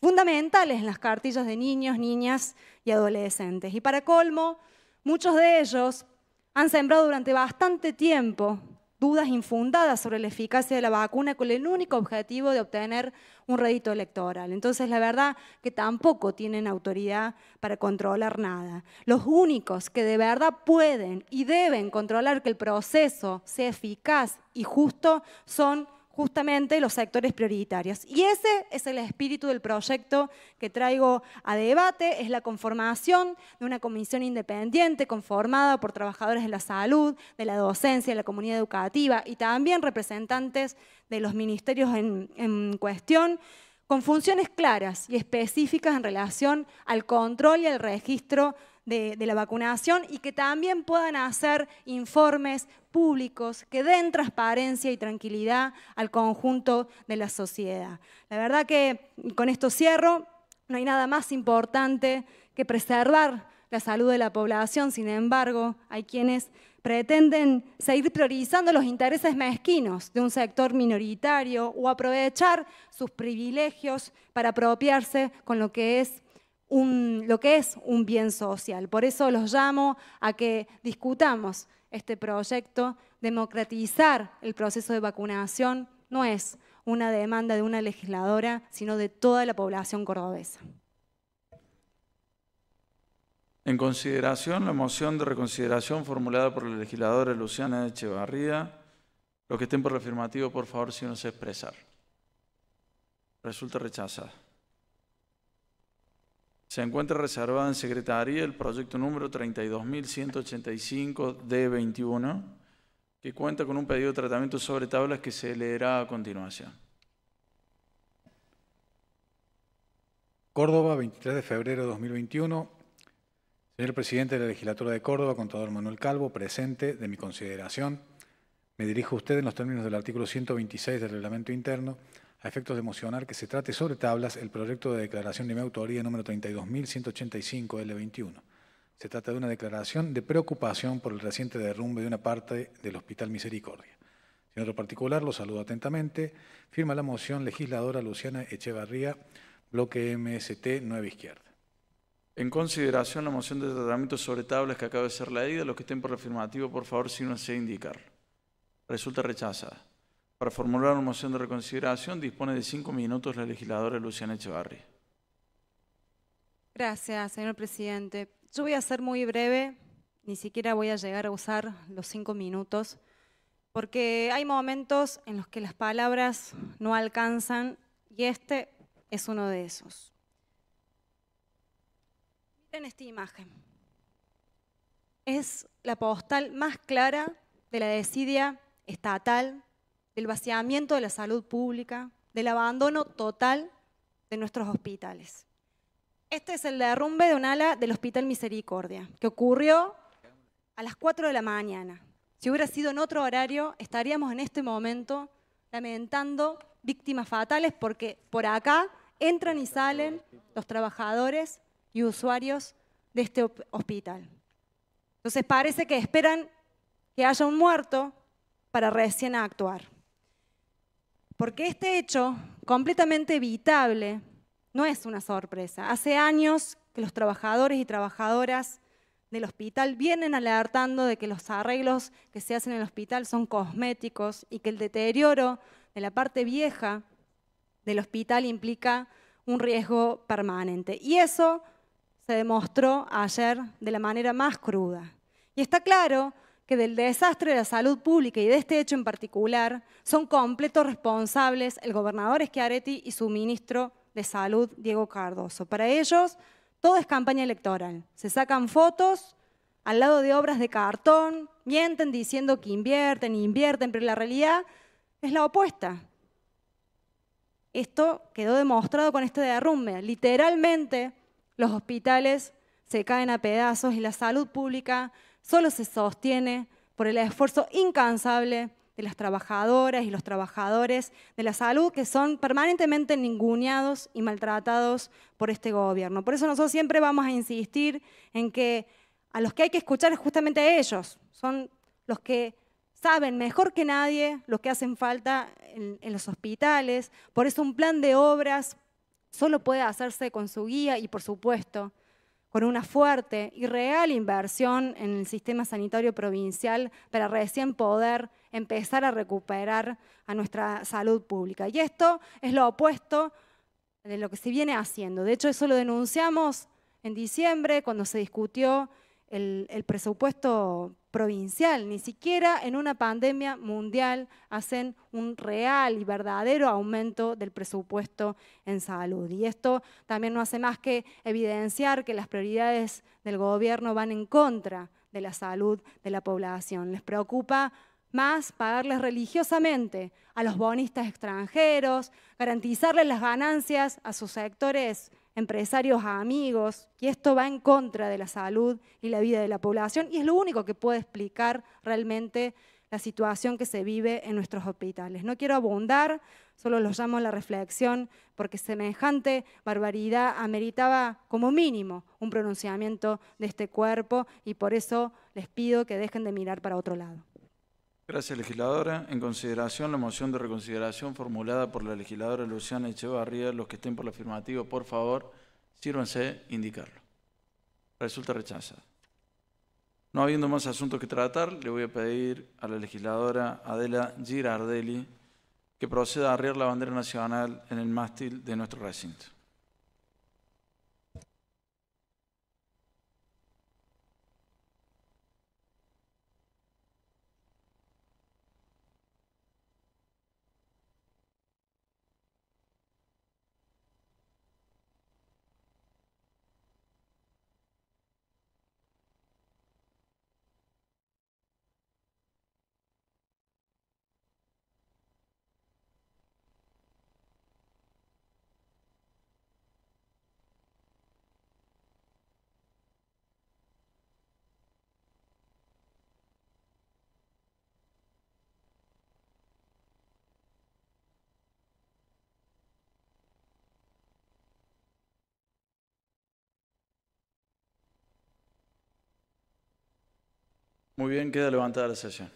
fundamentales en las cartillas de niños, niñas y adolescentes. Y para colmo, muchos de ellos han sembrado durante bastante tiempo dudas infundadas sobre la eficacia de la vacuna con el único objetivo de obtener un rédito electoral. Entonces, la verdad que tampoco tienen autoridad para controlar nada. Los únicos que de verdad pueden y deben controlar que el proceso sea eficaz y justo son justamente los sectores prioritarios. Y ese es el espíritu del proyecto que traigo a debate, es la conformación de una comisión independiente conformada por trabajadores de la salud, de la docencia, de la comunidad educativa y también representantes de los ministerios en, cuestión, con funciones claras y específicas en relación al control y al registro de, de, la vacunación y que también puedan hacer informes, públicos que den transparencia y tranquilidad al conjunto de la sociedad. La verdad que con esto cierro, no hay nada más importante que preservar la salud de la población, sin embargo, hay quienes pretenden seguir priorizando los intereses mezquinos de un sector minoritario o aprovechar sus privilegios para apropiarse con lo que es un, lo que es un bien social. Por eso los llamo a que discutamos este proyecto, democratizar el proceso de vacunación no es una demanda de una legisladora, sino de toda la población cordobesa. En consideración la moción de reconsideración formulada por la legisladora Luciana Echevarría, los que estén por afirmativo, por favor, si no se expresar. Resulta rechazada. Se encuentra reservada en Secretaría el proyecto número 32.185-D21, que cuenta con un pedido de tratamiento sobre tablas que se leerá a continuación. Córdoba, 23 de febrero de 2021. Señor presidente de la legislatura de Córdoba, contador Manuel Calvo, presente de mi consideración, me dirijo a usted en los términos del artículo 126 del reglamento interno a efectos de emocionar que se trate sobre tablas el proyecto de declaración de mi autoría número 32.185-L21. Se trata de una declaración de preocupación por el reciente derrumbe de una parte del Hospital Misericordia. Señor particular, lo saludo atentamente. Firma la moción legisladora Luciana Echevarría, bloque MST 9 Izquierda. En consideración la moción de tratamiento sobre tablas que acaba de ser leída, los que estén por afirmativo, por favor, si no se indicar. Resulta rechazada. Para formular una moción de reconsideración dispone de cinco minutos la legisladora Luciana Echevarri. Gracias, señor presidente. Yo voy a ser muy breve, ni siquiera voy a llegar a usar los cinco minutos, porque hay momentos en los que las palabras no alcanzan y este es uno de esos. Miren esta imagen. Es la postal más clara de la desidia estatal del vaciamiento de la salud pública, del abandono total de nuestros hospitales. Este es el derrumbe de un ala del Hospital Misericordia, que ocurrió a las 4 de la mañana. Si hubiera sido en otro horario, estaríamos en este momento lamentando víctimas fatales porque por acá entran y salen los trabajadores y usuarios de este hospital. Entonces parece que esperan que haya un muerto para recién actuar. Porque este hecho, completamente evitable, no es una sorpresa. Hace años que los trabajadores y trabajadoras del hospital vienen alertando de que los arreglos que se hacen en el hospital son cosméticos y que el deterioro de la parte vieja del hospital implica un riesgo permanente. Y eso se demostró ayer de la manera más cruda. Y está claro que del desastre de la salud pública y de este hecho en particular son completos responsables el gobernador Schiaretti y su ministro de Salud, Diego Cardoso. Para ellos, todo es campaña electoral. Se sacan fotos al lado de obras de cartón, mienten diciendo que invierten invierten, pero la realidad es la opuesta. Esto quedó demostrado con este derrumbe. Literalmente, los hospitales se caen a pedazos y la salud pública solo se sostiene por el esfuerzo incansable de las trabajadoras y los trabajadores de la salud que son permanentemente ninguneados y maltratados por este gobierno. Por eso nosotros siempre vamos a insistir en que a los que hay que escuchar es justamente a ellos, son los que saben mejor que nadie lo que hacen falta en, en los hospitales, por eso un plan de obras solo puede hacerse con su guía y por supuesto con una fuerte y real inversión en el sistema sanitario provincial para recién poder empezar a recuperar a nuestra salud pública. Y esto es lo opuesto de lo que se viene haciendo. De hecho, eso lo denunciamos en diciembre cuando se discutió el, el presupuesto provincial, ni siquiera en una pandemia mundial hacen un real y verdadero aumento del presupuesto en salud. Y esto también no hace más que evidenciar que las prioridades del gobierno van en contra de la salud de la población. Les preocupa más pagarles religiosamente a los bonistas extranjeros, garantizarles las ganancias a sus sectores empresarios a amigos, y esto va en contra de la salud y la vida de la población, y es lo único que puede explicar realmente la situación que se vive en nuestros hospitales. No quiero abundar, solo los llamo a la reflexión, porque semejante barbaridad ameritaba como mínimo un pronunciamiento de este cuerpo, y por eso les pido que dejen de mirar para otro lado. Gracias, legisladora. En consideración, la moción de reconsideración formulada por la legisladora Luciana Echevarría, los que estén por la afirmativa, por favor, sírvanse indicarlo. Resulta rechazada. No habiendo más asuntos que tratar, le voy a pedir a la legisladora Adela Girardelli que proceda a arriar la bandera nacional en el mástil de nuestro recinto. Muy bien, queda levantada la sesión.